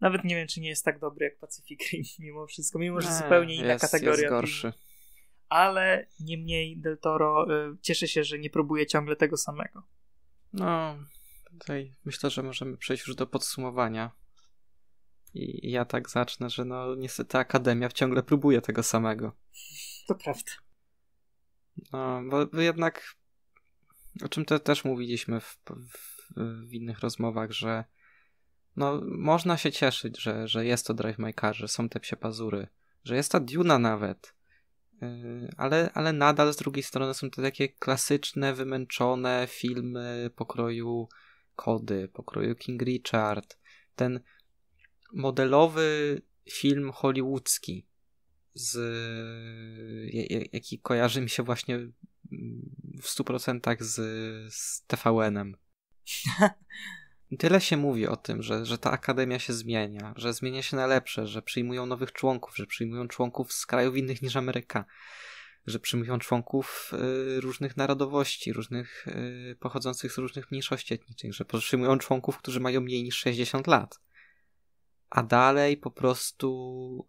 S2: Nawet nie wiem, czy nie jest tak dobry jak Pacific Rim mimo wszystko, mimo że zupełnie inna jest, kategoria. Jest gorszy. Ale niemniej Del Toro e, cieszy się, że nie próbuje ciągle tego samego. No,
S1: tutaj myślę, że możemy przejść już do podsumowania. I ja tak zacznę, że no niestety Akademia ciągle próbuje tego samego. To prawda. No, bo, bo jednak o czym te, też mówiliśmy w, w, w, innych rozmowach, że no, można się cieszyć, że, że jest to Drive My Car, że są te psie pazury, że jest ta Duna nawet, yy, ale, ale nadal z drugiej strony są te takie klasyczne, wymęczone filmy pokroju Kody, pokroju King Richard, ten modelowy film hollywoodzki z jaki kojarzy mi się właśnie mm, w 100% z, z TVN-em. Tyle się mówi o tym, że, że ta akademia się zmienia, że zmienia się na lepsze, że przyjmują nowych członków, że przyjmują członków z krajów innych niż Ameryka, że przyjmują członków y, różnych narodowości, różnych y, pochodzących z różnych mniejszości etnicznych, że przyjmują członków, którzy mają mniej niż 60 lat a dalej po prostu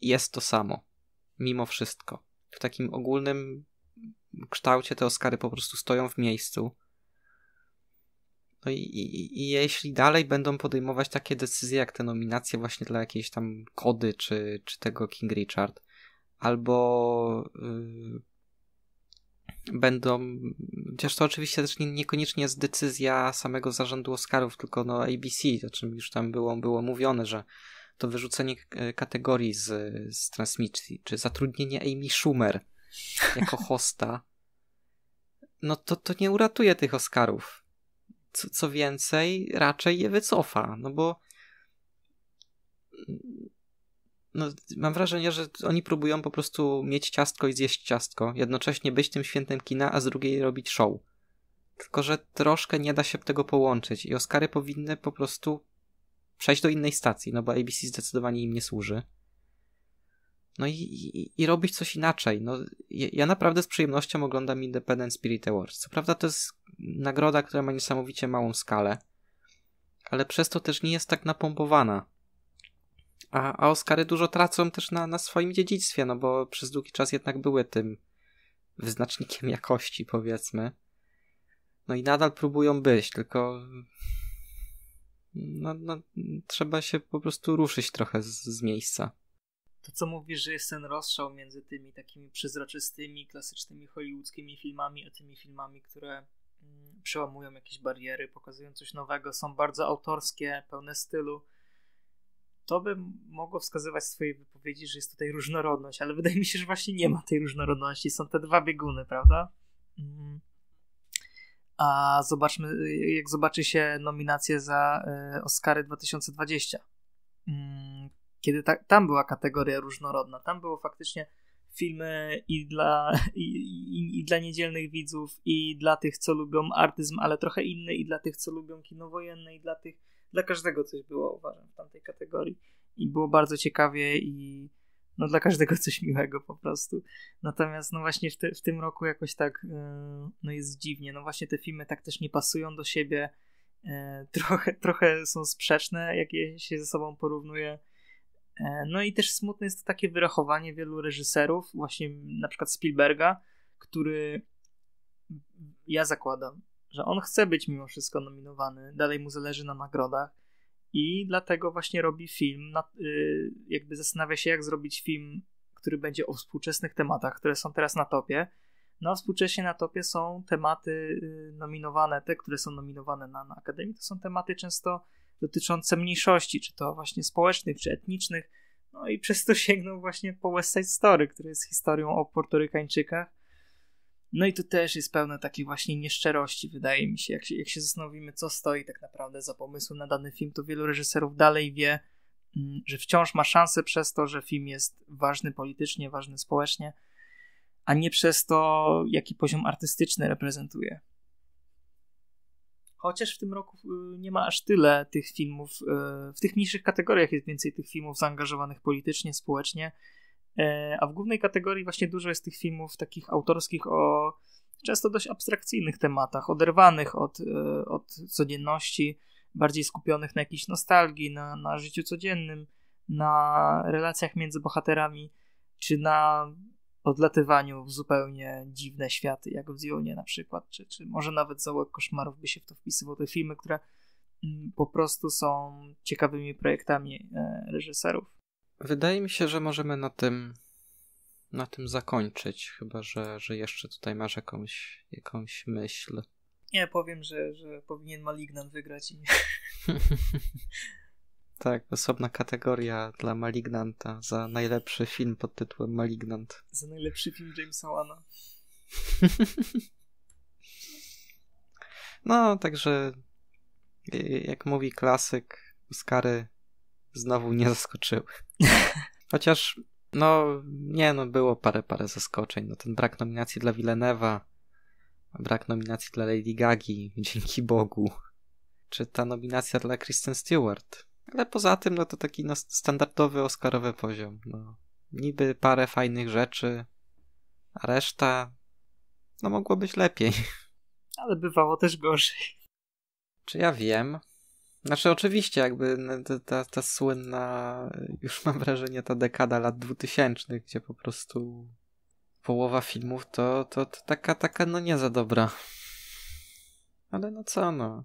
S1: jest to samo, mimo wszystko. W takim ogólnym kształcie te Oscary po prostu stoją w miejscu. No i, i, i, jeśli dalej będą podejmować takie decyzje, jak te nominacje właśnie dla jakiejś tam kody czy, czy tego King Richard, albo yy, będą, chociaż to oczywiście też nie, niekoniecznie jest decyzja samego zarządu Oscarów, tylko no ABC, o czym już tam było, było mówione, że to wyrzucenie e, kategorii z, z transmisji, czy zatrudnienie Amy Schumer jako hosta, no to, to nie uratuje tych Oscarów. Co, co więcej, raczej je wycofa, no bo no, mam wrażenie, że oni próbują po prostu mieć ciastko i zjeść ciastko, jednocześnie być tym świętem kina, a z drugiej robić show. Tylko, że troszkę nie da się tego połączyć i Oscary powinny po prostu przejść do innej stacji, no bo ABC zdecydowanie im nie służy. No i, i, i robić coś inaczej. No, ja naprawdę z przyjemnością oglądam Independent Spirit Awards. Co prawda to jest nagroda, która ma niesamowicie małą skalę, ale przez to też nie jest tak napompowana a, a Oscary dużo tracą też na, na swoim dziedzictwie, no bo przez długi czas jednak były tym wyznacznikiem jakości, powiedzmy. No i nadal próbują być, tylko no, no, trzeba się po prostu ruszyć trochę z, z, miejsca.
S2: To co mówisz, że jest ten rozstrzał między tymi takimi przezroczystymi, klasycznymi hollywoodzkimi filmami, a tymi filmami, które mm, przełamują jakieś bariery, pokazują coś nowego, są bardzo autorskie, pełne stylu to by mogło wskazywać w swojej wypowiedzi, że jest tutaj różnorodność, ale wydaje mi się, że właśnie nie ma tej różnorodności. Są te dwa bieguny, prawda? Mhm. A zobaczmy, jak zobaczy się nominacje za e, Oscary 2020. Mm, kiedy ta, tam była kategoria różnorodna, tam było faktycznie filmy i dla, i, i, i, dla niedzielnych widzów, i dla tych, co lubią artyzm, ale trochę inny, i dla tych, co lubią kino wojenne, i dla tych, dla każdego coś było, uważam, w tamtej kategorii. I było bardzo ciekawie i no dla każdego coś miłego po prostu. Natomiast no właśnie w, te, w tym roku jakoś tak yy, no jest dziwnie. No właśnie te filmy tak też nie pasują do siebie. Yy, trochę, trochę są sprzeczne, jak je się ze sobą porównuje. E, no i też smutne jest to takie wyrachowanie wielu reżyserów, właśnie na przykład Spielberga, który ja zakładam, że on chce być mimo wszystko nominowany, dalej mu zależy na nagrodach i dlatego właśnie robi film, y, jakby zastanawia się, jak zrobić film, który będzie o współczesnych tematach, które są teraz na topie. No, współcześnie na topie są tematy y, nominowane, te, które są nominowane na, na Akademii, to są tematy często dotyczące mniejszości, czy to właśnie społecznych, czy etnicznych. No i przez to sięgnął właśnie po West Side Story, który jest historią o portorykańczykach, no i tu też jest pełna takiej właśnie nieszczerości, wydaje mi się. Jak, się. jak się zastanowimy, co stoi tak naprawdę za pomysłem na dany film, to wielu reżyserów dalej wie, mm, że wciąż ma szansę przez to, że film jest ważny politycznie, ważny społecznie, a nie przez to, jaki poziom artystyczny reprezentuje. Chociaż w tym roku y, nie ma aż tyle tych filmów, y, w tych mniejszych kategoriach jest więcej tych filmów zaangażowanych politycznie, społecznie, E, a w głównej kategorii właśnie dużo jest tych filmów takich autorskich o często dość abstrakcyjnych tematach, oderwanych od, e, od codzienności, bardziej skupionych na jakiejś nostalgii, na, na życiu codziennym, na relacjach między bohaterami, czy na odlatywaniu w zupełnie dziwne światy, jak w Zionie na przykład, czy, czy może nawet załóg Koszmarów by się w to wpisywał. Te filmy, które mm, po prostu są ciekawymi projektami e, reżyserów. Wydaje mi się, że możemy
S1: na tym na tym zakończyć, chyba że, że jeszcze tutaj masz jakąś, jakąś myśl.
S2: Nie, powiem, że, że powinien Malignan wygrać. I...
S1: tak, osobna kategoria dla Malignanta za najlepszy film pod tytułem Malignant.
S2: Za najlepszy film Jamesa Wana.
S1: no, także y, jak mówi klasyk, Oscary znowu nie zaskoczyły. Chociaż, no, nie, no, było parę, parę zaskoczeń. No, ten brak nominacji dla Villeneva, brak nominacji dla Lady Gagi, dzięki Bogu, czy ta nominacja dla Kristen Stewart. Ale poza tym, no, to taki no, standardowy Oscarowy poziom. No. Niby parę fajnych rzeczy, a reszta, no, mogło być lepiej.
S2: Ale bywało też gorzej.
S1: Czy ja wiem, znaczy oczywiście jakby no, ta, ta słynna, już mam wrażenie, ta dekada lat 2000, gdzie po prostu połowa filmów to, to, to taka, taka no nie za dobra. Ale no co no,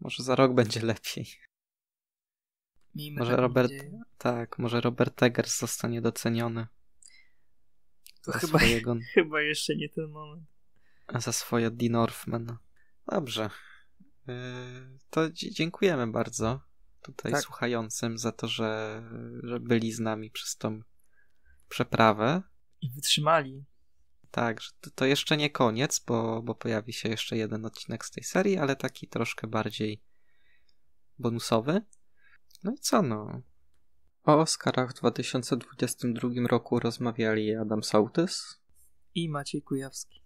S1: może za rok będzie lepiej.
S2: Miejmy może Robert,
S1: tak, może Robert Eggers zostanie doceniony.
S2: To chyba, swojego, chyba jeszcze nie ten moment.
S1: Za swoje Dean Orfman. Dobrze. E, to dziękujemy bardzo tutaj tak. słuchającym za to, że, że byli z nami przez tą przeprawę. I wytrzymali. Tak, to, to jeszcze nie koniec, bo, bo pojawi się jeszcze jeden odcinek z tej serii, ale taki troszkę bardziej bonusowy. No i co no? O Oscarach w 2022 roku rozmawiali Adam Sautys
S2: i Maciej Kujawski.